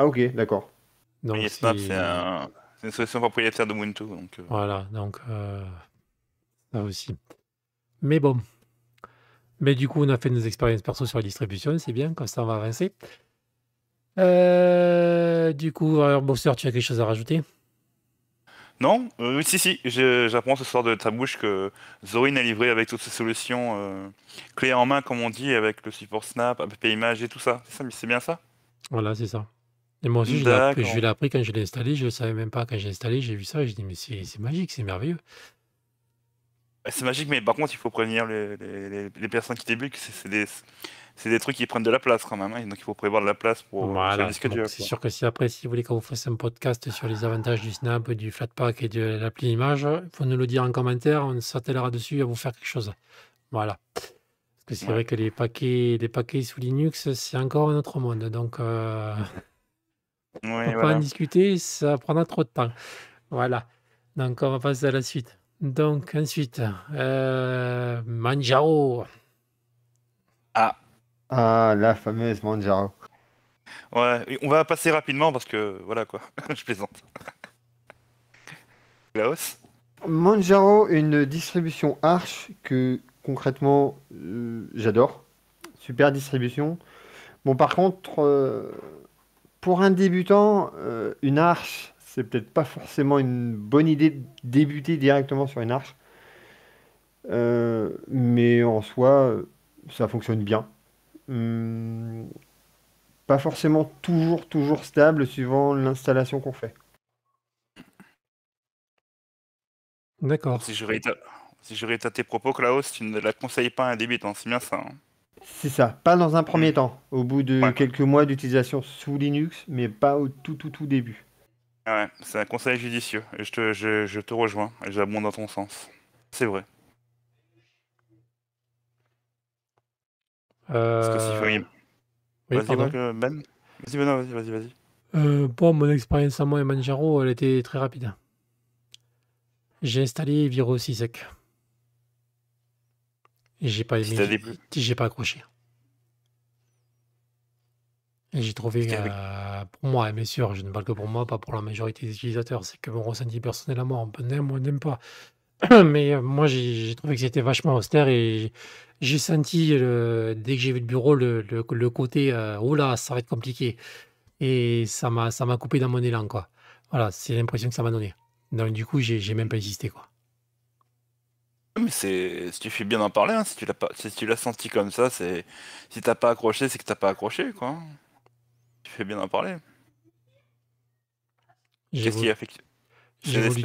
Ah ok, d'accord. Snap, c'est euh, une solution propriétaire de Ubuntu. Donc, euh. Voilà, donc euh, ça aussi. Mais bon. Mais du coup, on a fait nos expériences perso sur la distribution, c'est bien, comme ça on va avancer. Du coup, Robert, tu as quelque chose à rajouter Non Oui, si, si. J'apprends ce soir de ta bouche que Zorin a livré avec toutes ses solutions clés en main, comme on dit, avec le support Snap, app image et tout ça. C'est bien ça Voilà, c'est ça. Et moi aussi, je l'ai appris, quand je l'ai installé. Je ne savais même pas quand j'ai installé. J'ai vu ça et je dis mais c'est magique, c'est merveilleux. Bah, c'est magique, mais par contre, il faut prévenir les, les, personnes qui débutent que c'est des, des, trucs qui prennent de la place quand même. Hein. donc, il faut prévoir de la place pour C'est sûr que si après, si vous voulez qu'on vous fasse un podcast sur les avantages du Snap, du Flatpak et de l'appli image, il faut nous le dire en commentaire. On s'attellera dessus à vous faire quelque chose. Voilà Parce que c'est vrai que les paquets, les paquets sous Linux, c'est encore un autre monde. Donc, euh, on va pas en discuter, ça prendra trop de temps. Voilà. Donc, on va passer à la suite. Donc, ensuite, euh, Manjaro. Ah. Ah, la fameuse Manjaro. Ouais, on va passer rapidement parce que, voilà quoi, je plaisante. Klaus Manjaro une distribution Arch que, concrètement, euh, j'adore. Super distribution. Bon, par contre, euh, pour un débutant, euh, une arche, c'est peut-être pas forcément une bonne idée de débuter directement sur une arche. Euh, mais en soi, ça fonctionne bien. Hum, pas forcément toujours, toujours stable suivant l'installation qu'on fait. D'accord. Si je, réitère, tes propos, Klaus, tu ne la conseilles pas à un débutant, c'est bien ça. Hein. C'est ça, pas dans un premier mm. temps, au bout de quelques mois d'utilisation sous Linux, mais pas au tout tout tout début. Ah ouais, c'est un conseil judicieux, je te, je, te rejoins, et j'abonde dans ton sens. C'est vrai. Euh... Parce que si faut... oui, vas-y, euh, Ben. Vas-y, ben, vas-y, vas-y. vas euh, bon, mon expérience à moi et Manjaro, elle était très rapide. J'ai installé Viro 6 et j'ai pas J'ai pas accroché. j'ai trouvé, euh, pour moi, bien sûr, je ne parle que pour moi, pas pour la majorité des utilisateurs, c'est que mon ressenti personnellement. on peut n'aime on n'aime pas. Mais euh, moi, j'ai trouvé que c'était vachement austère et j'ai senti, dès que j'ai vu le bureau, le, côté euh, oh là, ça va être compliqué. Et ça m'a coupé dans mon élan, quoi. Voilà, c'est l'impression que ça m'a donné. Donc, du coup, j'ai même pas hésité, quoi. Mais c'est, tu fais bien en parler. Hein, si tu l'as pas, si tu l'as senti comme ça, c'est, si t'as pas accroché, c'est que t'as pas accroché, quoi. Tu fais bien en parler. Qu'est-ce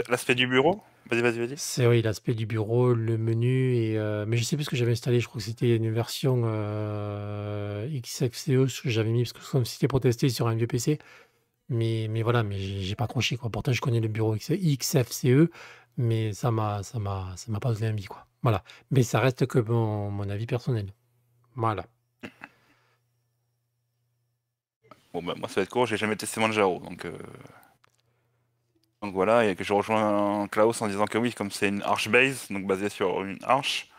L'aspect du bureau Vas-y, vas-y, vas-y. C'est oui, l'aspect du bureau, le menu, et, euh, mais je sais plus ce que j'avais installé, je crois que c'était une version euh, XFCE, ce que j'avais mis, parce que c'était pour tester sur un vieux PC. Mais, mais voilà, mais j'ai pas accroché. Quoi. Pourtant, je connais le bureau XFCE, mais ça m'a ça m'a pas donné envie quoi. Voilà, mais ça reste que mon, mon avis personnel. Voilà. Bon bah, moi ça va être court, j'ai jamais testé Manjaro donc euh, donc voilà et que je rejoins Klaus en disant que oui comme c'est une arch base donc basée sur une arche.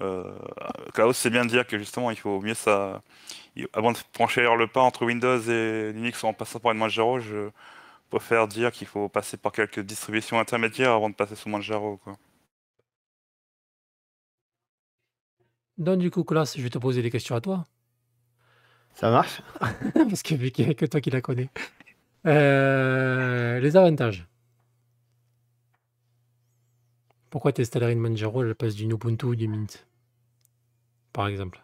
Euh, Klaus c'est bien de dire que justement il faut mieux ça avant de pencher le pas entre Windows et Linux en passant par une Manjaro je faire dire qu'il faut passer par quelques distributions intermédiaires avant de passer sous Manjaro. Quoi. Donc du coup, classe je vais te poser des questions à toi. Ça marche Parce que vu qu'il n'y a que toi qui la connais. Euh, les avantages. Pourquoi tes une Manjaro, la place du Ubuntu ou du Mint Par exemple.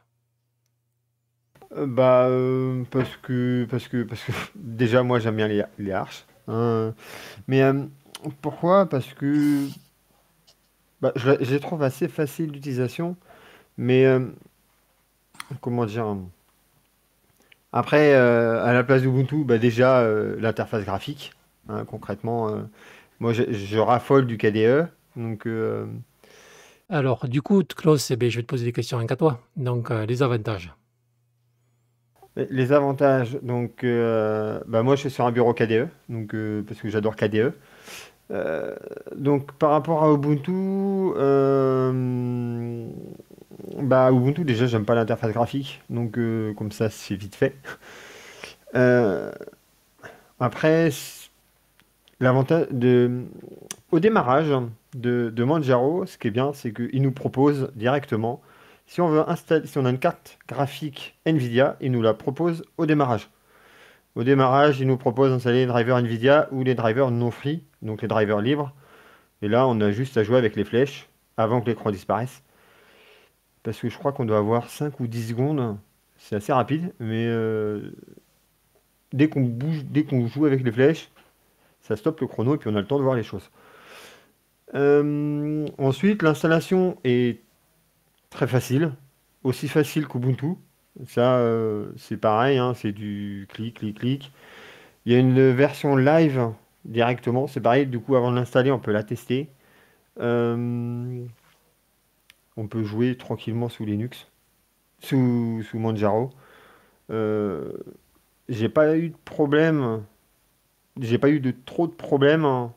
Euh, bah, euh, parce que, parce que, parce que déjà, moi, j'aime bien les arches. Hein. Mais euh, pourquoi Parce que bah, je, trouve assez facile d'utilisation, mais euh, comment dire euh, Après, à la place d'Ubuntu, bah, déjà l'interface graphique, hein, concrètement, moi je, raffole du KDE, alors, du coup, Klaus, eh ben, je vais te poser des questions un qu'à toi. Donc, les avantages. Euh, les avantages, donc, euh, bah, moi je suis sur un bureau KDE, donc, euh, parce que j'adore KDE. donc, par rapport à Ubuntu, bah, Ubuntu déjà j'aime pas l'interface graphique, donc comme ça c'est vite fait. après, l'avantage de. Au démarrage de, de Manjaro, ce qui est bien, c'est qu'il nous propose directement si on, veut installer, a une carte graphique NVIDIA, il nous la propose au démarrage. Au démarrage, il nous propose d'installer les drivers NVIDIA ou les drivers non free, donc les drivers libres. Et là, on a juste à jouer avec les flèches avant que l'écran disparaisse. Parce que je crois qu'on doit avoir 5 ou 10 secondes. C'est assez rapide, mais euh, dès qu'on bouge, dès qu'on joue avec les flèches, ça stoppe le chrono et puis on a le temps de voir les choses. Euh, ensuite, l'installation est Très facile. Aussi facile qu'Ubuntu. Ça, euh, c'est pareil, hein, c'est du clic, clic, clic. Il y a une version live directement, c'est pareil, du coup, avant de l'installer, on peut la tester. Euh, on peut jouer tranquillement sous Linux, sous, sous Manjaro. Euh, j'ai pas eu de problème, j'ai pas eu de trop de problèmes hein,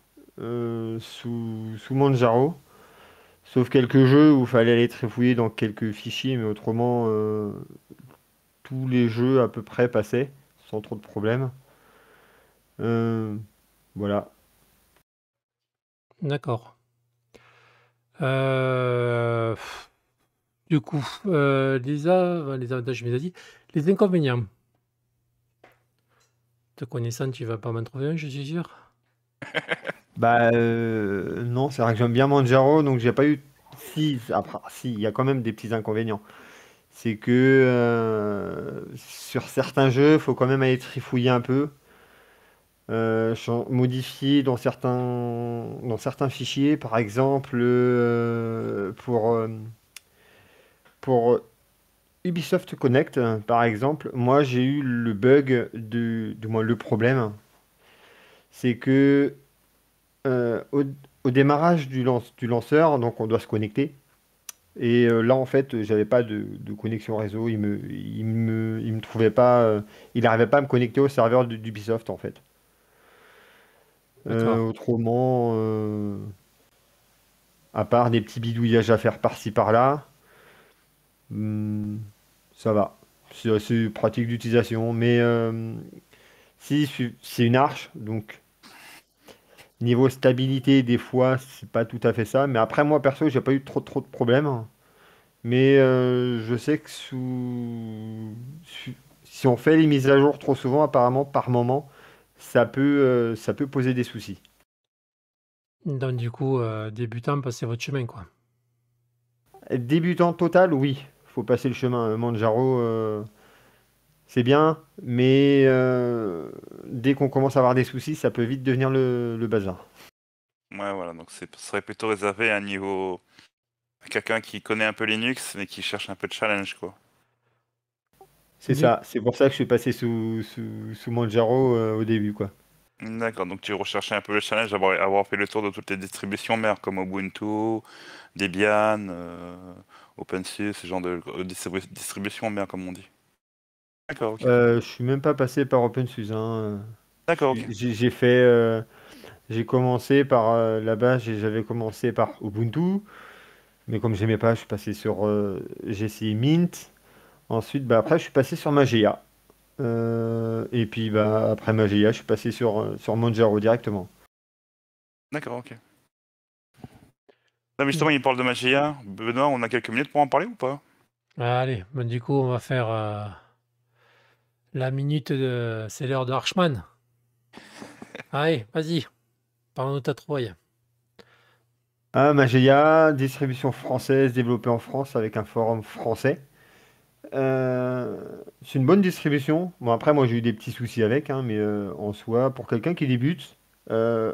sous, sous Manjaro. Sauf quelques jeux où il fallait aller tréfouiller dans quelques fichiers, mais autrement, euh, tous les jeux à peu près passaient, sans trop de problèmes. Euh, voilà. D'accord. Euh, du coup, les, avantages, je dit. Les inconvénients. Te connaissant, tu vas pas m'en trouver je suis sûr. Bah euh, non, c'est vrai que j'aime bien Manjaro, donc j'ai pas eu. Si, après, si, il y a quand même des petits inconvénients. C'est que euh, sur certains jeux, il faut quand même aller trifouiller un peu, euh, modifier dans certains, dans certains fichiers, par exemple pour, pour Ubisoft Connect, par exemple, moi j'ai eu le bug, de, du moins le problème, c'est que euh, au, démarrage du, lance, du lanceur, donc on doit se connecter. Et euh, là, en fait, j'avais pas de, connexion réseau. Il me, il me, trouvait pas. Euh, il n'arrivait pas à me connecter au serveur d'Ubisoft, en fait. autrement, à part des petits bidouillages à faire par-ci par-là, hmm, ça va. C'est pratique d'utilisation, mais si c'est une arche, donc Niveau stabilité, des fois, c'est pas tout à fait ça. Mais après, moi, perso, j'ai pas eu trop trop de problèmes. Mais euh, je sais que si on fait les mises à jour trop souvent, apparemment, par moment, ça peut, euh, ça peut poser des soucis. Donc, du coup, euh, débutant, passez votre chemin, quoi. Débutant total, oui. Faut passer le chemin. Manjaro c'est bien, mais euh, dès qu'on commence à avoir des soucis, ça peut vite devenir le, le bazar. Ouais, voilà, donc c'est serait plutôt réservé à un niveau. à quelqu'un qui connaît un peu Linux, mais qui cherche un peu de challenge, quoi. C'est ça, c'est pour ça que je suis passé sous, sous, Manjaro euh, au début, quoi. D'accord, donc tu recherchais un peu le challenge, avoir, fait le tour de toutes les distributions mères comme Ubuntu, Debian, euh, OpenSUSE, ce genre de distribution mères comme on dit. D'accord. Euh, je suis même pas passé par OpenSUSE. Hein. D'accord. J'ai fait, euh, j'ai commencé par la euh, là-bas, j'avais commencé par Ubuntu, mais comme j'aimais pas, je suis passé sur, j'ai essayé Mint. Ensuite, bah, après, je suis passé sur Magia. et puis, bah, après Magia, je suis passé sur, sur Monjaro directement. D'accord. Ok. justement, il parle de Magia. Benoît, on a quelques minutes pour en parler ou pas Allez, bah, du coup, on va faire. La minute de. C'est l'heure de Archman. Allez, vas-y. Parlons de ta trouvaille. Ah, Magia, distribution française développée en France avec un forum français. Euh, c'est une bonne distribution. Bon, après, moi, j'ai eu des petits soucis avec, hein, mais euh, en soi, pour quelqu'un qui débute, euh,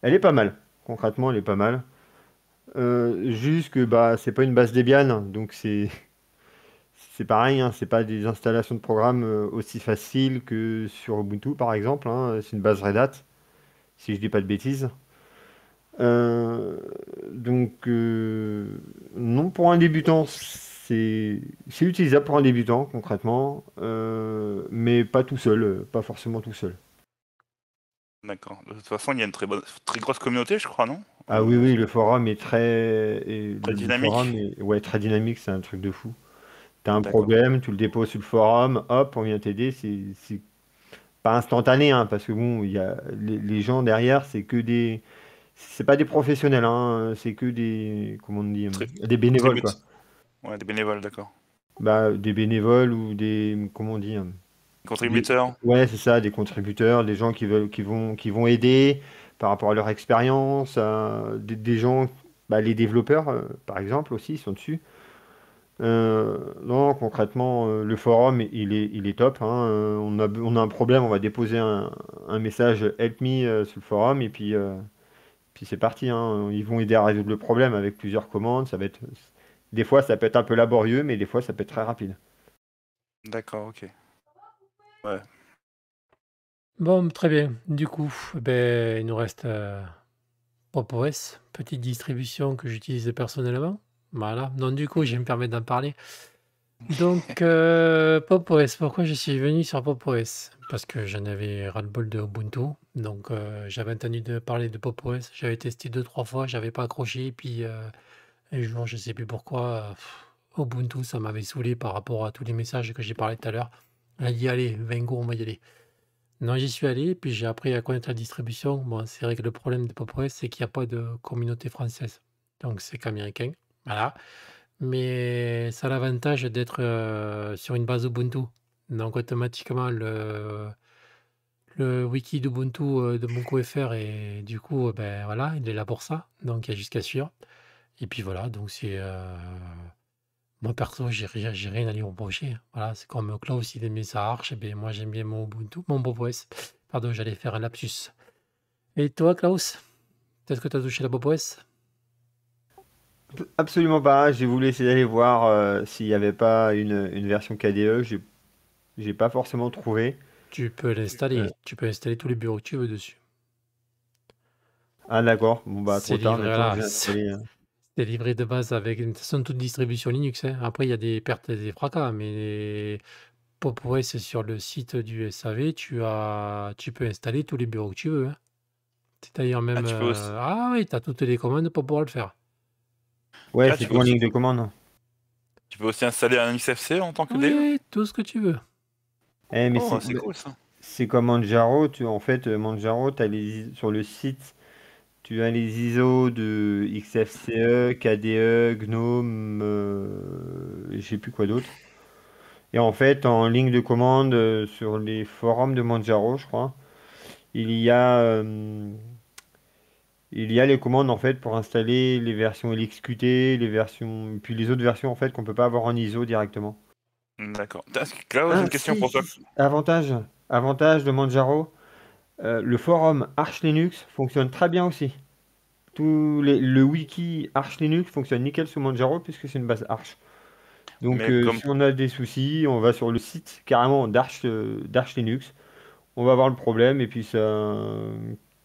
elle est pas mal. Concrètement, elle est pas mal. juste que bah, c'est pas une base Debian, donc c'est c'est pareil, hein, c'est pas des installations de programmes euh, aussi faciles que sur Ubuntu par exemple. Hein, c'est une base Red Hat, si je dis pas de bêtises. Euh, donc, euh, non, pour un débutant, c'est utilisable pour un débutant concrètement, mais pas tout seul, pas forcément tout seul. D'accord. De toute façon, il y a une très, bonne, très grosse communauté, je crois, non Ah oui, oui, le forum est très, très dynamique, c'est un truc de fou. Tu un problème, tu le déposes sur le forum, hop, on vient t'aider. C'est pas instantané, hein, parce que bon, y a, les, gens derrière, c'est que des. C'est pas des professionnels, hein, c'est que des. Comment on dit Des bénévoles, quoi. Ouais, des bénévoles, d'accord. Bah, des bénévoles ou des. Comment on dit hein, Contributeurs. ouais, c'est ça, des contributeurs, des gens qui, veulent, qui, vont, qui vont aider par rapport à leur expérience, euh, des, gens. Bah, les développeurs, euh, par exemple, aussi, ils sont dessus. Euh, non, concrètement, euh, le forum, il est, il est top. Hein. Euh, on a, on a un problème, on va déposer un, un message euh, Help me sur le forum et puis, puis c'est parti. Hein. Ils vont aider à résoudre le problème avec plusieurs commandes. Ça va être, des fois, ça peut être un peu laborieux, mais des fois, ça peut être très rapide. D'accord, ok. Ouais. Bon, très bien. Du coup, ben, il nous reste euh, PopOS, petite distribution que j'utilise personnellement. Voilà. Donc, du coup, je me permets d'en parler. Donc, euh, Pop pourquoi je suis venu sur PopOS Parce que j'en avais ras-le-bol de Ubuntu. Donc, euh, j'avais entendu de parler de Pop OS. J'avais testé deux, trois fois. J'avais pas accroché. puis, un euh, jour, je sais plus pourquoi, Ubuntu, ça m'avait saoulé par rapport à tous les messages que j'ai parlé tout à l'heure. Elle a dit, allez, on va y aller. Non, j'y suis allé. Puis, j'ai appris à connaître la distribution. Bon, c'est vrai que le problème de Pop OS, c'est qu'il n'y a pas de communauté française. Donc, c'est qu'américain. Voilà. Mais ça a l'avantage d'être euh, sur une base Ubuntu. Donc automatiquement, le, le wiki d'Ubuntu euh, de de FR et du coup, euh, ben voilà, il est là pour ça. Donc il y a jusqu'à suivre. Et puis voilà, donc c'est. moi perso, j'ai rien à lui reprocher. Voilà, c'est comme Klaus, il aimait sa arche. Et eh ben, moi, j'aime bien mon Ubuntu, mon BobOS. Pardon, j'allais faire un lapsus. Et toi, Klaus est-ce que tu as touché la BobOS Absolument pas. J'ai voulu essayer d'aller voir euh, s'il n'y avait pas une, une version KDE. J'ai, j'ai pas forcément trouvé. Tu peux l'installer. Tu peux installer tous les bureaux que tu veux dessus. Ah d'accord. Bon bah trop c'est... Hein. livré de base avec une toute distribution Linux. Hein. Après il y a des pertes et des fracas, mais pour pouvoir c'est sur le site du SAV. Tu as, tu peux installer tous les bureaux que tu veux. Hein. C'est d'ailleurs ah, même. Ah, ah oui, tu as toutes les commandes pour pouvoir le faire. Ouais, ah, c'est une en ligne de commande. Tu peux aussi installer un XFC en tant que oui, tout ce que tu veux. Eh, oh, c'est, cool ça. C'est comme Manjaro, tu, en fait, euh, Manjaro, as les, sur le site, tu as les ISO de XFCE, KDE, GNOME, je euh, je sais plus quoi d'autre. Et en fait, en ligne de commande euh, sur les forums de Manjaro, je crois, il y a il y a les commandes en fait pour installer les versions LXQT, les versions, puis les autres versions en fait qu'on peut pas avoir en ISO directement. D'accord. Ah, une question pour toi. Avantage, avantage de Manjaro, euh, le forum Arch Linux fonctionne très bien aussi. le wiki Arch Linux fonctionne nickel sous Manjaro puisque c'est une base Arch. Donc euh, si on a des soucis, on va sur le site carrément d'Arch euh, Linux, on va avoir le problème et puis ça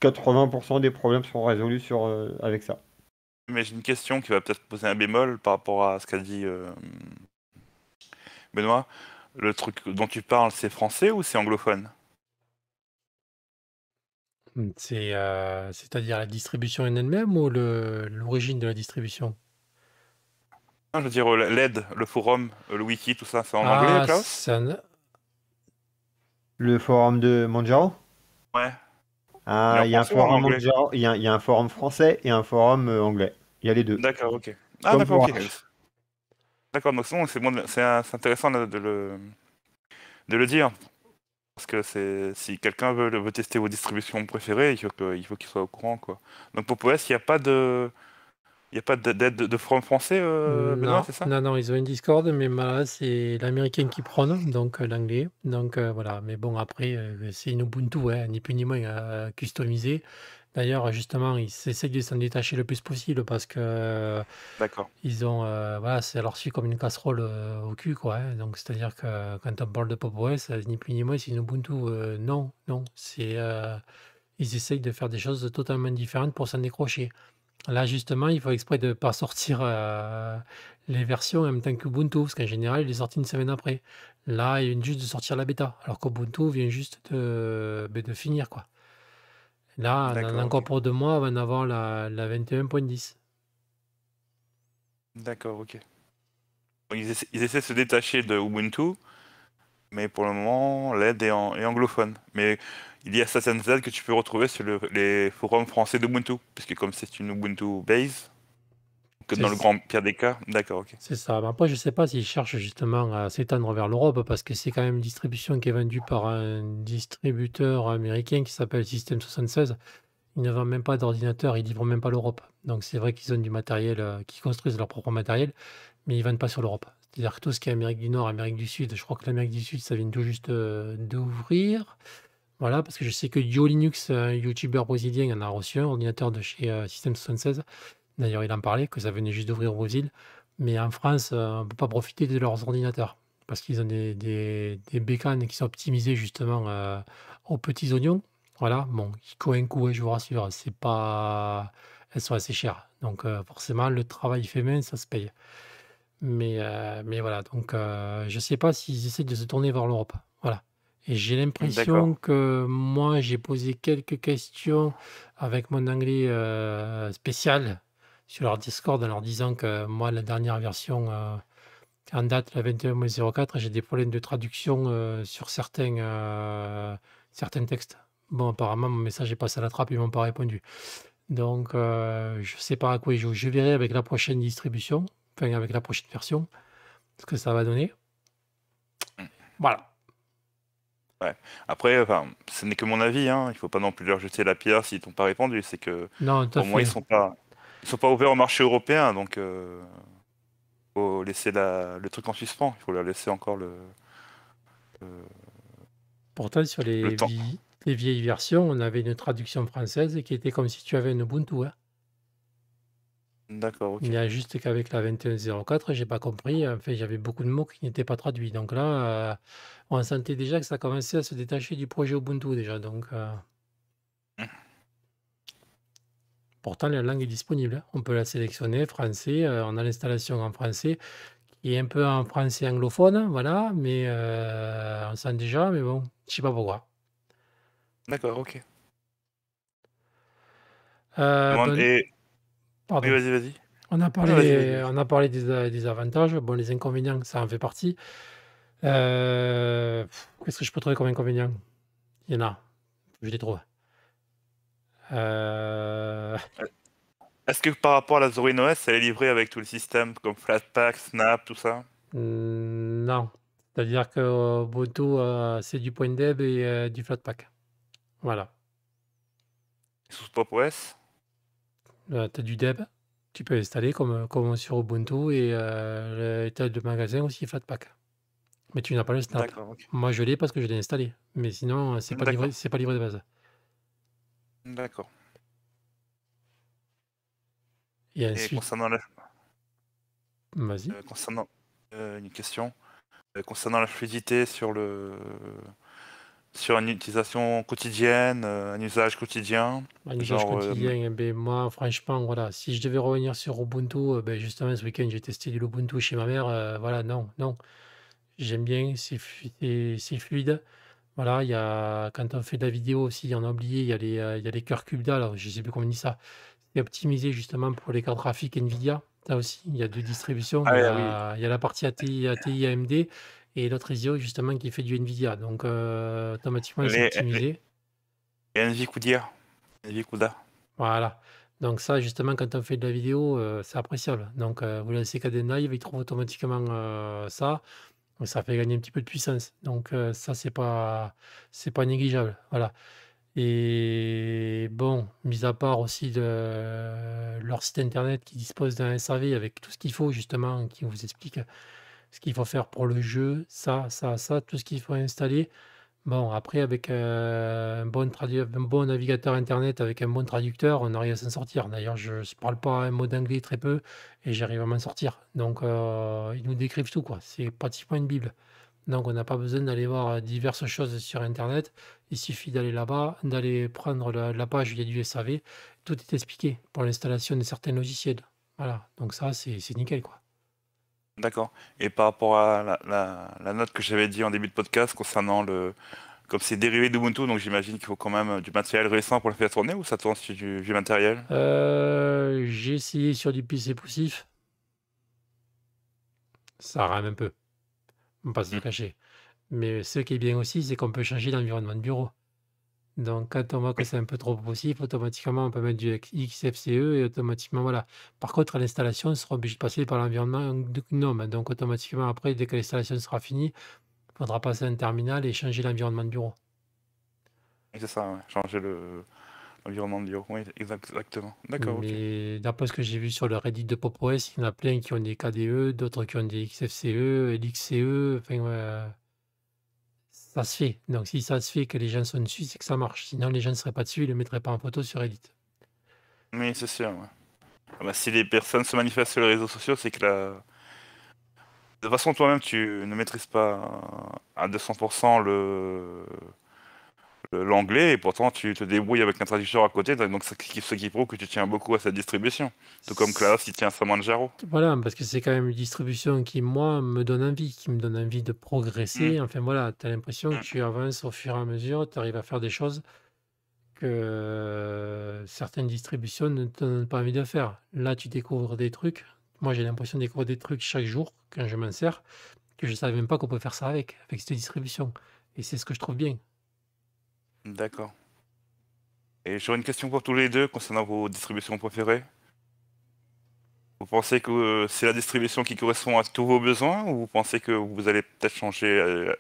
80% des problèmes sont résolus sur, euh, avec ça. Mais j'ai une question qui va peut-être poser un bémol par rapport à ce qu'a dit euh, Benoît. Le truc dont tu parles, c'est français ou c'est anglophone C'est euh, à dire la distribution en elle-même ou l'origine de la distribution Je veux dire l'aide, le forum, le wiki, tout ça, c'est en anglais, ah, Klaus Le forum de Manjaro Ouais, ah, il y, a un forum français et un forum euh, anglais. Il y a les deux. D'accord, ok. Ah, d'accord, D'accord, donc c'est intéressant de le, de le dire. Parce que si quelqu'un veut, tester vos distributions préférées, il faut qu'il soit au courant. Quoi. Donc pour POS, il n'y a pas de. Il n'y a pas d'aide de forum français, euh, euh c'est ça Non, non, ils ont une Discord, mais c'est l'américain qui prône, donc euh, l'anglais. Donc euh, voilà, mais bon, après, c'est une Ubuntu, hein, ni plus ni moins, à D'ailleurs, justement, ils essaient de s'en détacher le plus possible parce que. D'accord. Ils ont. voilà, c'est leur suit comme une casserole au cul, quoi. Hein. Donc, c'est-à-dire que quand on parle de Pop OS, ni plus ni moins, c'est une Ubuntu. non, non. C'est. ils essayent de faire des choses totalement différentes pour s'en décrocher. Là, justement, il faut exprès de pas sortir euh, les versions en même temps qu'Ubuntu, parce qu'en général, il est sorti une semaine après. Là, il vient juste de sortir la bêta, alors qu'Ubuntu vient juste de, ben, finir. quoi. Là, on encore pour deux mois avant en la, la 21.10. D'accord, ok. essaient, ils essaient, de se détacher de Ubuntu, mais pour le moment, l'aide est, anglophone. Mais il y a certaines aides que tu peux retrouver sur les forums français d'Ubuntu, puisque comme c'est une Ubuntu base, que dans le grand pire des cas, d'accord, ok. C'est ça. après, je ne sais pas s'ils cherchent justement à s'étendre vers l'Europe, parce que c'est quand même une distribution qui est vendue par un distributeur américain qui s'appelle System 76. Ils ne vendent même pas d'ordinateur, ils livrent même pas l'Europe. Donc c'est vrai qu'ils ont du matériel, euh, qu'ils construisent leur propre matériel, mais ils vendent pas sur l'Europe. C'est-à-dire que tout ce qui est Amérique du Nord, Amérique du Sud, je crois que l'Amérique du Sud, ça vient tout juste euh, d'ouvrir. Voilà, parce que je sais que YoLinux, Linux, un euh, YouTuber brésilien, en a reçu un ordinateur de chez euh, System76. D'ailleurs, il en parlait, que ça venait juste d'ouvrir au Brésil. Mais en France, on ne peut pas profiter de leurs ordinateurs parce qu'ils ont des, des, bécanes qui sont optimisées justement aux petits oignons. Voilà, bon, qui coûtent un coup, hein, je vous rassure, c'est pas. Elles sont assez chères. Donc forcément, le travail fait main, ça se paye. Mais, euh, mais voilà, donc euh, je ne sais pas s'ils essaient de se tourner vers l'Europe. Voilà. Et j'ai l'impression que moi, j'ai posé quelques questions avec mon anglais euh, spécial sur leur Discord en leur disant que moi, la dernière version en date, la 21-04, j'ai des problèmes de traduction sur certains, certains textes. Bon, apparemment, mon message est passé à la trappe, ils m'ont pas répondu. Donc, je ne sais pas à quoi ils jouent. Je verrai avec la prochaine distribution, avec la prochaine version, ce que ça va donner. Voilà. Après, ce n'est que mon avis, hein. il ne faut pas non plus leur jeter la pierre s'ils t'ont pas répondu. C'est que non, au moins ils ne sont, pas... sont pas ouverts au marché européen, donc il euh, faut laisser le truc en suspens, il faut leur laisser encore le. le... Pourtant, sur les, les vieilles versions, on avait une traduction française qui était comme si tu avais une Ubuntu. Hein. D'accord, Il y a juste qu'avec la 2104, j'ai pas compris. En fait, j'avais beaucoup de mots qui n'étaient pas traduits. Donc là, euh, on sentait déjà que ça commençait à se détacher du projet Ubuntu déjà. Donc, euh, pourtant, la langue est disponible. Hein. On peut la sélectionner français. Euh, on a l'installation en français qui est un peu en français anglophone, voilà. Mais on sent déjà. Mais bon, je sais pas pourquoi. D'accord, ok y ah, On a parlé, des, avantages. Bon, les inconvénients, ça en fait partie. Euh, qu'est-ce que je peux trouver comme inconvénient Il y en a. Je les trouve. Euh. Est-ce que par rapport à la Zorin OS, elle est livrée avec tout le système comme Flatpak, Snap, tout ça hmm, Non. C'est-à-dire que euh, Boto, c'est du point deb et du Flatpak. Voilà. Sous Pop OS euh, du deb, tu peux installer comme, comme sur Ubuntu et euh, tu as le magasin aussi Flatpak. Mais tu n'as pas le snap. Moi, je l'ai parce que je l'ai installé. Mais sinon, euh, c'est pas, livré, pas livré de base. D'accord. Et, concernant la... Vas-y. Euh, concernant euh, une question. concernant la fluidité sur le sur une utilisation quotidienne, euh, un usage quotidien Un usage euh, quotidien, eh ben, moi franchement, voilà, si je devais revenir sur Ubuntu, euh, ben, justement ce week-end j'ai testé du Ubuntu chez ma mère, voilà, non, non. J'aime bien, c'est fluide. Voilà, il y a, quand on fait de la vidéo aussi, on a oublié, il y a les, il y a les cœurs Cubda, Alors, je ne sais plus comment on dit ça. C'est optimisé justement pour les cartes graphiques NVIDIA. Là aussi, il y a deux distributions. Ah il, y a, ah y a, la partie ATI, ATI AMD et l'autre ISO justement qui fait du Nvidia. Donc euh, automatiquement ils sont optimisés. Et Nvidia. Nvidia. Voilà. Donc ça justement quand on fait de la vidéo, euh, c'est appréciable. Donc euh, vous lancez des Live, il trouve automatiquement ça. Ça fait gagner un petit peu de puissance. Donc ça c'est pas c'est pas négligeable. Voilà. Et bon, mis à part aussi de leur site internet qui dispose d'un SAV avec tout ce qu'il faut justement, qui vous explique ce qu'il faut faire pour le jeu, ça, ça, ça, tout ce qu'il faut installer. Bon, après, avec euh, un, bon navigateur Internet, avec un bon traducteur, on arrive à s'en sortir. D'ailleurs, je ne parle pas un mot d'anglais très peu et j'arrive à m'en sortir. Donc, euh, ils nous décrivent tout, quoi. C'est pratiquement une Bible. Donc, on n'a pas besoin d'aller voir diverses choses sur Internet. Il suffit d'aller là-bas, d'aller prendre la, page où il y a du SAV. Tout est expliqué pour l'installation de certains logiciels. Voilà. Donc, ça, c'est nickel, quoi. D'accord. Et par rapport à la, note que j'avais dit en début de podcast concernant le. Comme c'est dérivé d'Ubuntu, donc j'imagine qu'il faut quand même du matériel récent pour le faire tourner ou ça tourne sur du matériel euh, J'ai essayé sur du PC poussif. Ça rame un peu. On pas se mmh. cacher. Mais ce qui est bien aussi, c'est qu'on peut changer l'environnement de bureau. Donc, quand on voit que c'est un peu trop possible, automatiquement, on peut mettre du XFCE et automatiquement, voilà. Par contre, l'installation, sera obligé de passer par l'environnement GNOME. Donc, automatiquement, après, dès que l'installation sera finie, il faudra passer un terminal et changer l'environnement de bureau. C'est ça, changer l'environnement de bureau. Oui, exactement. D'accord. d'après ce que j'ai vu sur le Reddit de PopOS, il y en a plein qui ont des KDE, d'autres qui ont des XFCE, LXCE. Enfin, ouais, euh, se fait. Donc si ça se fait que les gens sont dessus, c'est que ça marche. Sinon, les gens ne seraient pas dessus, ils ne mettraient pas en photo sur Reddit. Mais c'est sûr. Ah bah, si les personnes se manifestent sur les réseaux sociaux, c'est que la... De toute façon, toi-même, tu ne maîtrises pas à 200% le... Euh, l'anglais et pourtant tu te débrouilles avec un traducteur à côté, donc ce qui, ce qui prouve que tu tiens beaucoup à cette distribution. Tout comme Klaus, il tient à Manjaro. Voilà, parce que c'est quand même une distribution qui, moi, me donne envie, qui me donne envie de progresser. Mm. Enfin voilà, tu as l'impression que mm. tu avances au fur et à mesure, tu arrives à faire des choses que euh, certaines distributions ne te donnent pas envie de faire. Là, tu découvres des trucs. Moi, j'ai l'impression de découvrir des trucs chaque jour quand je m'en sers, que je ne savais même pas qu'on pouvait faire ça avec, avec cette distribution. Et c'est ce que je trouve bien. D'accord. Et j'aurais une question pour tous les deux concernant vos distributions préférées. Vous pensez que euh, c'est la distribution qui correspond à tous vos besoins ou vous pensez que vous allez peut-être changer, euh,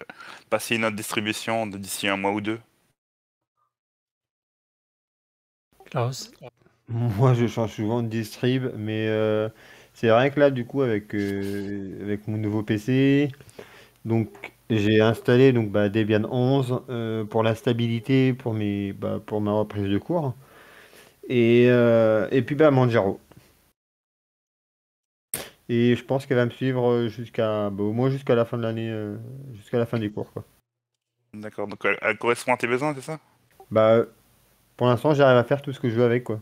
passer une autre distribution d'ici un mois ou deux Klaus Moi, je change souvent de distrib, mais euh, c'est vrai que là, du coup, avec, avec mon nouveau PC, donc j'ai installé donc bah, Debian 11 euh, pour la stabilité, pour, mes, bah, pour ma reprise de cours. Euh, et, puis bah, Manjaro. Et je pense qu'elle va me suivre euh, jusqu'à bah, au moins jusqu'à la fin de l'année, jusqu'à la fin des cours. D'accord, donc elle, correspond à tes besoins, c'est ça Bah pour l'instant j'arrive à faire tout ce que je veux avec quoi.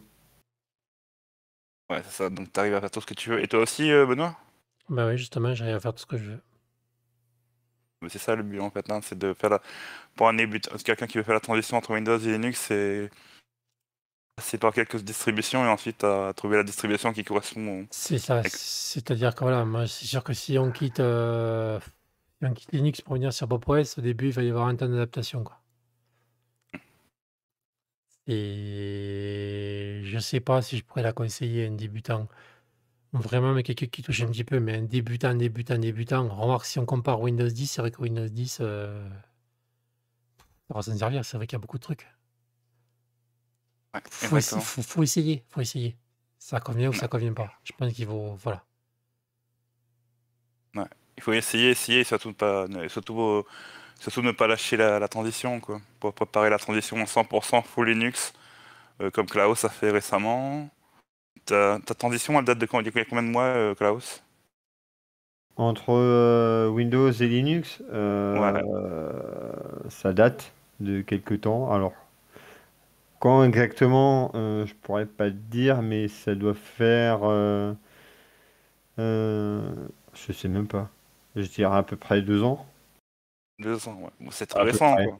Ouais c'est ça, donc tu arrives à faire tout ce que tu veux. Et toi aussi Benoît Bah oui justement j'arrive à faire tout ce que je veux c'est ça le but en fait, hein, c'est de faire pour un débutant, quelqu'un qui veut faire la transition entre Windows et Linux, c'est passer par quelques distributions et ensuite euh, trouver la distribution qui correspond. C'est ça, c'est-à-dire que voilà, moi c'est sûr que si on quitte, euh, Linux pour venir sur PopOS, au début il va y avoir un temps d'adaptation quoi. Et je ne sais pas si je pourrais la conseiller à un débutant. Vraiment, mais quelqu'un qui touche un petit peu, mais un débutant, débutant, débutant. Remarque, si on compare Windows 10, c'est vrai que Windows 10, euh, ça va à servir. C'est vrai qu'il y a beaucoup de trucs. faut, essayer, faut, essayer, Ça convient ou ça convient pas. Je pense qu'il faut, voilà. Il faut essayer, essayer, surtout surtout, surtout ne pas lâcher la, transition, quoi. Pour préparer la transition 100% full Linux, euh, comme Klaus a fait récemment ta, transition, elle date de quand, combien de mois, euh, Klaus Entre euh, Windows et Linux, euh, ça date de quelques temps. Alors, quand exactement, je pourrais pas te dire, mais ça doit faire. je sais même pas. Je dirais à peu près deux ans. Deux ans, ouais. c'est très récent, quoi.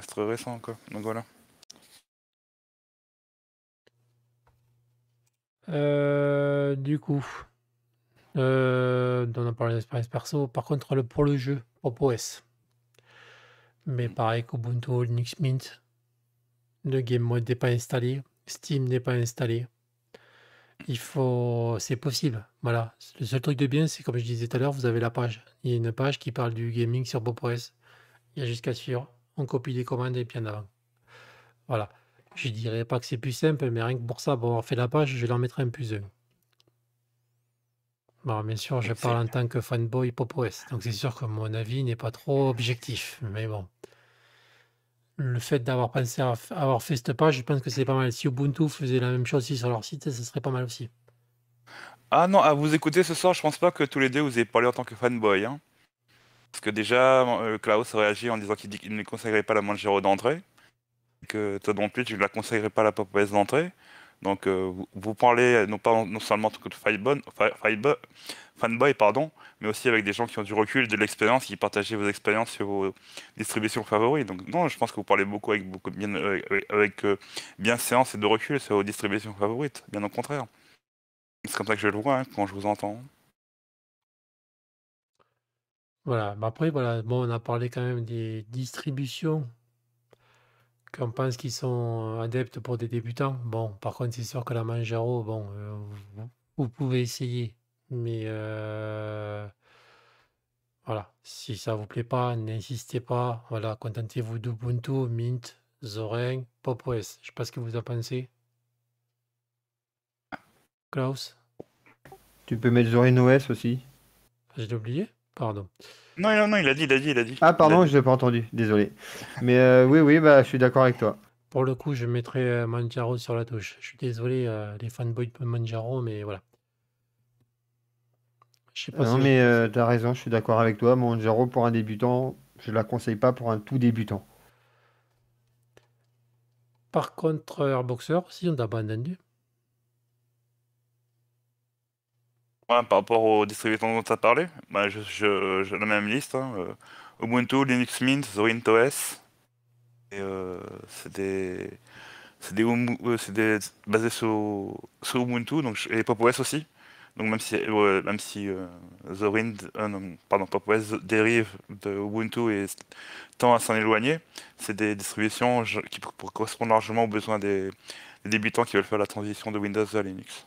c'est très récent, quoi. Donc voilà. Euh, du coup, euh, on a parlé d'expérience perso. Par contre, le, pour le jeu, Pop OS. Mais mm. pareil qu'Ubuntu, Linux Mint, le game mode n'est pas installé, Steam n'est pas installé. Il faut, c'est possible. Voilà. Le seul truc de bien, c'est comme je disais tout à l'heure, vous avez la page. Il y a une page qui parle du gaming sur Pop OS. Il y a jusqu'à suivre. On copie les commandes et puis en avant. Voilà. Je dirais pas que c'est plus simple, mais rien que pour ça, pour avoir fait la page, je leur mettrai un plus 1. Bon, bien sûr, je parle en tant que fanboy Pop!OS, donc c'est sûr que mon avis n'est pas trop objectif, mais bon. Le fait d'avoir pensé à avoir fait cette page, je pense que c'est pas mal. Si Ubuntu faisait la même chose aussi sur leur site, ce serait pas mal aussi. Ah non, à vous écouter ce soir, je pense pas que tous les deux vous ayez parlé en tant que fanboy. Hein. Parce que déjà, euh, Klaus réagit en disant qu'il ne conseillerait pas la manche d'entrée que toi non plus, je ne la conseillerais pas à la populace d'entrée. Donc, euh, vous, parlez euh, non, pas, non seulement en tant que fanboy, pardon, mais aussi avec des gens qui ont du recul, de l'expérience, qui partageaient vos expériences sur vos distributions favorites. Donc, non, je pense que vous parlez beaucoup avec, beaucoup bien, euh, avec, bien séance et de recul sur vos distributions favorites, bien au contraire. C'est comme ça que je le vois hein, quand je vous entends. Voilà, mais après, voilà, bon, on a parlé quand même des distributions qu'on pense qu'ils sont euh, adeptes pour des débutants. Bon, par contre, c'est sûr que la Manjaro, bon, euh, vous pouvez essayer, mais euh, voilà, si ça ne vous plaît pas, n'insistez pas. Voilà, contentez-vous d'Ubuntu, Mint, Zorin, PopOS. Je ne sais pas ce que vous en pensez. Klaus Tu peux mettre Zorin OS aussi. J'ai oublié Pardon. Non, non, non, il a dit, il a dit, il a dit. Ah, pardon, je l'ai pas entendu, désolé. Mais euh, oui, oui, bah, je suis d'accord avec toi. Pour le coup, je mettrai euh, Manjaro sur la touche. Je suis désolé, euh, les fanboys de Manjaro, mais voilà. Je sais pas non, mais tu as raison, je suis d'accord avec toi. Manjaro, pour un débutant, je ne la conseille pas pour un tout débutant. Par contre, Airboxer, si on t'a pas entendu. par rapport aux distributeurs dont tu as parlé, bah, j'ai je, la même liste. Hein, euh, Ubuntu, Linux Mint, Zorin OS. Euh, c'est euh, basé sur, Ubuntu donc, et PopOS aussi. Donc même si, même si Zorin, pardon, PopOS dérive de Ubuntu et tend à s'en éloigner, c'est des distributions qui correspondent largement aux besoins des débutants qui veulent faire la transition de Windows à Linux.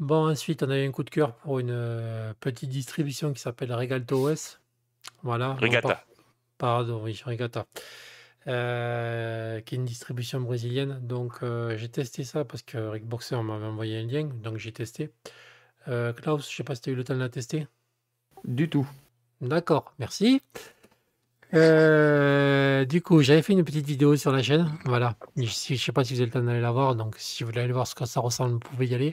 Bon, ensuite, on a eu un coup de cœur pour une euh, petite distribution qui s'appelle Regalto OS. Voilà. Regatta. Pardon, oui, Regatta. Euh, qui est une distribution brésilienne. Donc, euh, j'ai testé ça parce que Rick Boxer m'avait envoyé un lien. Donc, j'ai testé. Klaus, je sais pas si tu as eu le temps de la tester. Du tout. D'accord, merci. du coup, j'avais fait une petite vidéo sur la chaîne. Voilà. Je ne sais pas si vous avez le temps d'aller la voir. Donc, si vous voulez aller voir ce que ça ressemble, vous pouvez y aller.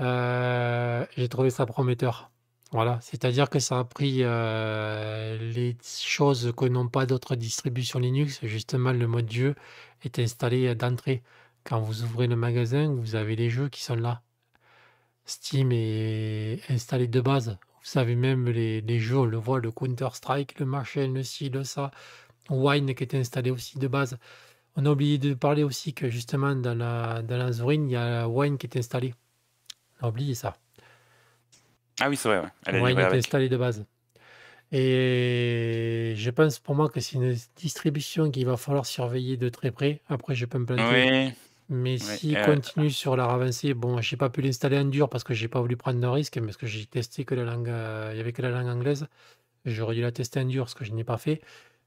Euh, j'ai trouvé ça prometteur. Voilà, c'est-à-dire que ça a pris euh, les choses que n'ont pas d'autres distributions Linux. Justement, le mode Dieu est installé d'entrée. Quand vous ouvrez le magasin, vous avez les jeux qui sont là. Steam est installé de base. Vous savez même les, jeux, on le voit, le Counter-Strike, le machin, le ci, le ça. Wine qui est installé aussi de base. On a oublié de parler aussi que justement dans la, dans la Zorin, il y a Wine qui est installé. Oubliez ça. Ah oui, c'est vrai. Ouais. Elle est de base. Et je pense pour moi que c'est une distribution qu'il va falloir surveiller de très près. Après, je peux me plaindre. Mais si euh, continue sur la avancée, bon, j'ai pas pu l'installer en dur parce que j'ai pas voulu prendre de risque, parce que j'ai testé que la langue, euh, il avait que la langue anglaise. J'aurais dû la tester en dur, ce que je n'ai pas fait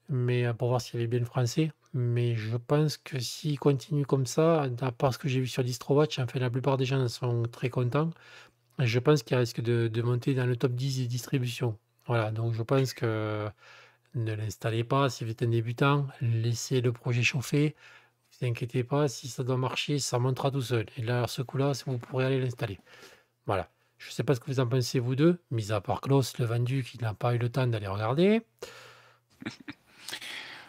mais euh, pour voir s'il est bien le français. Mais je pense que s'il continue comme ça, part ce que j'ai vu sur DistroWatch, en fait, la plupart des gens sont très contents. Je pense qu'il risque de, monter dans le top 10 des distributions. Voilà, donc je pense que ne l'installez pas si vous êtes un débutant, laissez le projet chauffer. Ne vous inquiétez pas, si ça doit marcher, ça montera tout seul. Et là, ce coup-là, vous pourrez aller l'installer. Voilà. Je ne sais pas ce que vous en pensez, vous deux, mis à part Klaus, le vendu, qui n'a pas eu le temps d'aller regarder.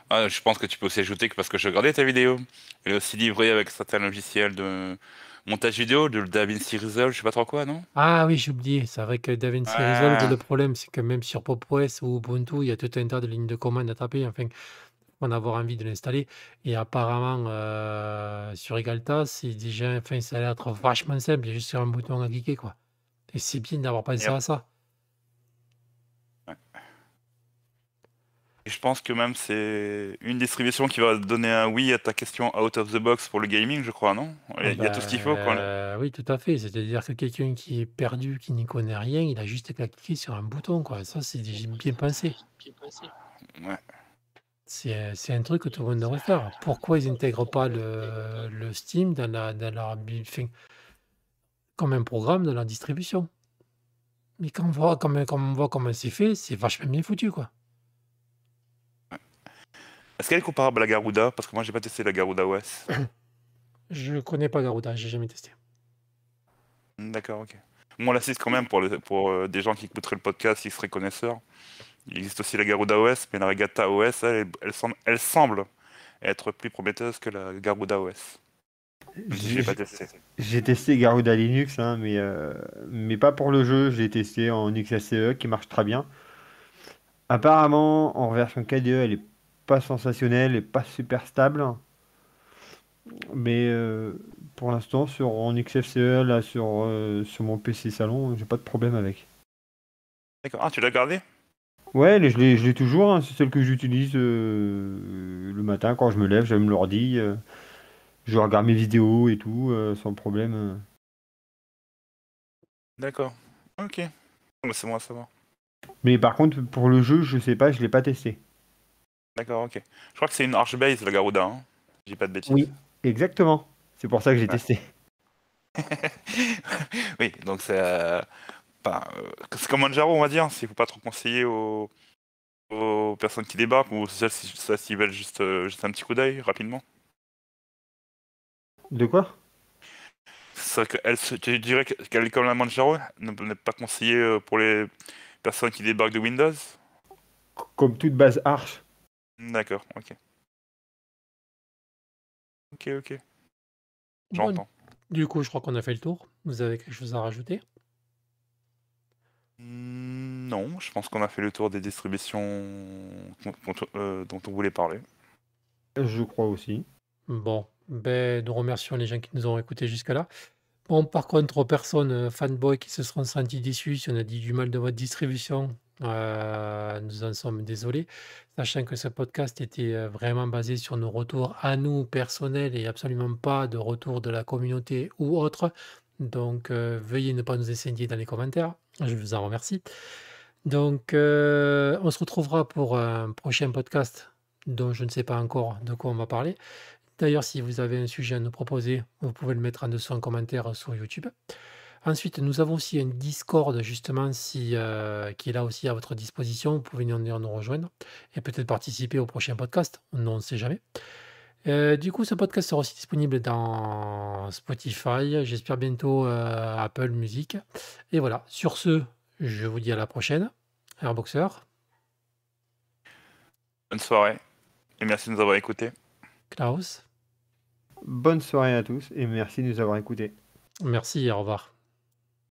Ah, je pense que tu peux aussi ajouter que parce que je regardais ta vidéo, elle est aussi livrée avec certains logiciels de montage vidéo, de DaVinci Resolve, je sais pas trop quoi, non Ah oui, j'ai oublié. C'est vrai que DaVinci ah. Resolve, le problème, c'est que même sur Pop!OS ou Ubuntu, il y a tout un tas de lignes de commandes à taper. Enfin, on avoir envie de l'installer. Et apparemment, euh, sur Egalta, c'est déjà, enfin, ça a l'air vachement simple. Il y a juste un bouton à cliquer, quoi. Et c'est bien d'avoir pensé à ça. je pense que même c'est une distribution qui va donner un oui à ta question out of the box pour le gaming, je crois, non Il y, a ah tout ce qu'il bah, faut. Euh, oui, tout à fait. C'est-à-dire que quelqu'un qui est perdu, qui n'y connaît rien, il a juste à cliquer sur un bouton. Quoi. Ça, c'est bien pensé. C'est un truc que tout le monde devrait faire. Pourquoi ils n'intègrent pas le, Steam dans la, comme un programme de la distribution Mais quand on voit comme on voit comment c'est fait, c'est vachement bien foutu, quoi. Est-ce qu'elle est comparable à la Garuda Parce que moi, j'ai pas testé la Garuda OS. Je connais pas Garuda, j'ai jamais testé. Hmm, d'accord, ok. Moi, bon, la 6 quand même, pour, le, pour euh, des gens qui écouteraient le podcast, ils seraient connaisseurs. Il existe aussi la Garuda OS, mais la Regatta OS, elle, semble, elle semble, être plus prometteuse que la Garuda OS. J'ai pas testé. J'ai testé Garuda Linux, hein, mais, euh, mais pas pour le jeu. J'ai testé en XSCE, qui marche très bien. Apparemment, en version KDE, elle est pas sensationnel et pas super stable. Mais euh, pour l'instant, sur en XFCE, là, sur, euh, sur mon PC Salon, j'ai pas de problème avec. D'accord. Ah, tu l'as gardé Ouais, je l'ai toujours. Hein. C'est celle que j'utilise euh, le matin quand je me lève. J'aime l'ordi. je regarde mes vidéos et tout, sans problème. D'accord. Ok. C'est bon à Mais par contre, pour le jeu, je sais pas, je l'ai pas testé. D'accord, ok. Je crois que c'est une archbase, le Garuda. Hein J'ai pas de bêtises. Oui, exactement. C'est pour ça que j'ai testé. oui, donc c'est. Euh, euh, c'est comme Manjaro on va dire. Il faut pas trop conseiller aux, personnes qui débarquent ou ça s'ils veulent juste, euh, juste un petit coup d'œil rapidement. De quoi que dirais qu'elle est comme la Manjaro, n'est pas conseillée pour les personnes qui débarquent de Windows Comme toute base Arch D'accord, ok. Ok, ok. J'entends. du coup, je crois qu'on a fait le tour. Vous avez quelque chose à rajouter hmm, Non, je pense qu'on a fait le tour des distributions euh, dont on voulait parler. Je crois aussi. Bon, ben, nous remercions les gens qui nous ont écoutés jusque-là. Bon, par contre, aux personnes euh, fanboy qui se seront senties déçus si on a dit du mal de votre distribution, euh, nous en sommes désolés, sachant que ce podcast était euh, vraiment basé sur nos retours à nous personnels et absolument pas de retour de la communauté ou autre. Donc euh, veuillez ne pas nous incendier dans les commentaires. Je vous en remercie. Donc on se retrouvera pour un prochain podcast dont je ne sais pas encore de quoi on va parler. D'ailleurs, si vous avez un sujet à nous proposer, vous pouvez le mettre en dessous en commentaire sur YouTube. Ensuite, nous avons aussi un Discord, justement, euh, qui est là aussi à votre disposition. Vous pouvez venir nous rejoindre et peut-être participer au prochain podcast. On ne sait jamais. Euh, du coup, ce podcast sera aussi disponible dans Spotify, j'espère bientôt euh, Apple Music. Et voilà, sur ce, je vous dis à la prochaine. Airboxer. Bonne soirée et merci de nous avoir écoutés. Klaus. Bonne soirée à tous et merci de nous avoir écoutés. Merci et au revoir.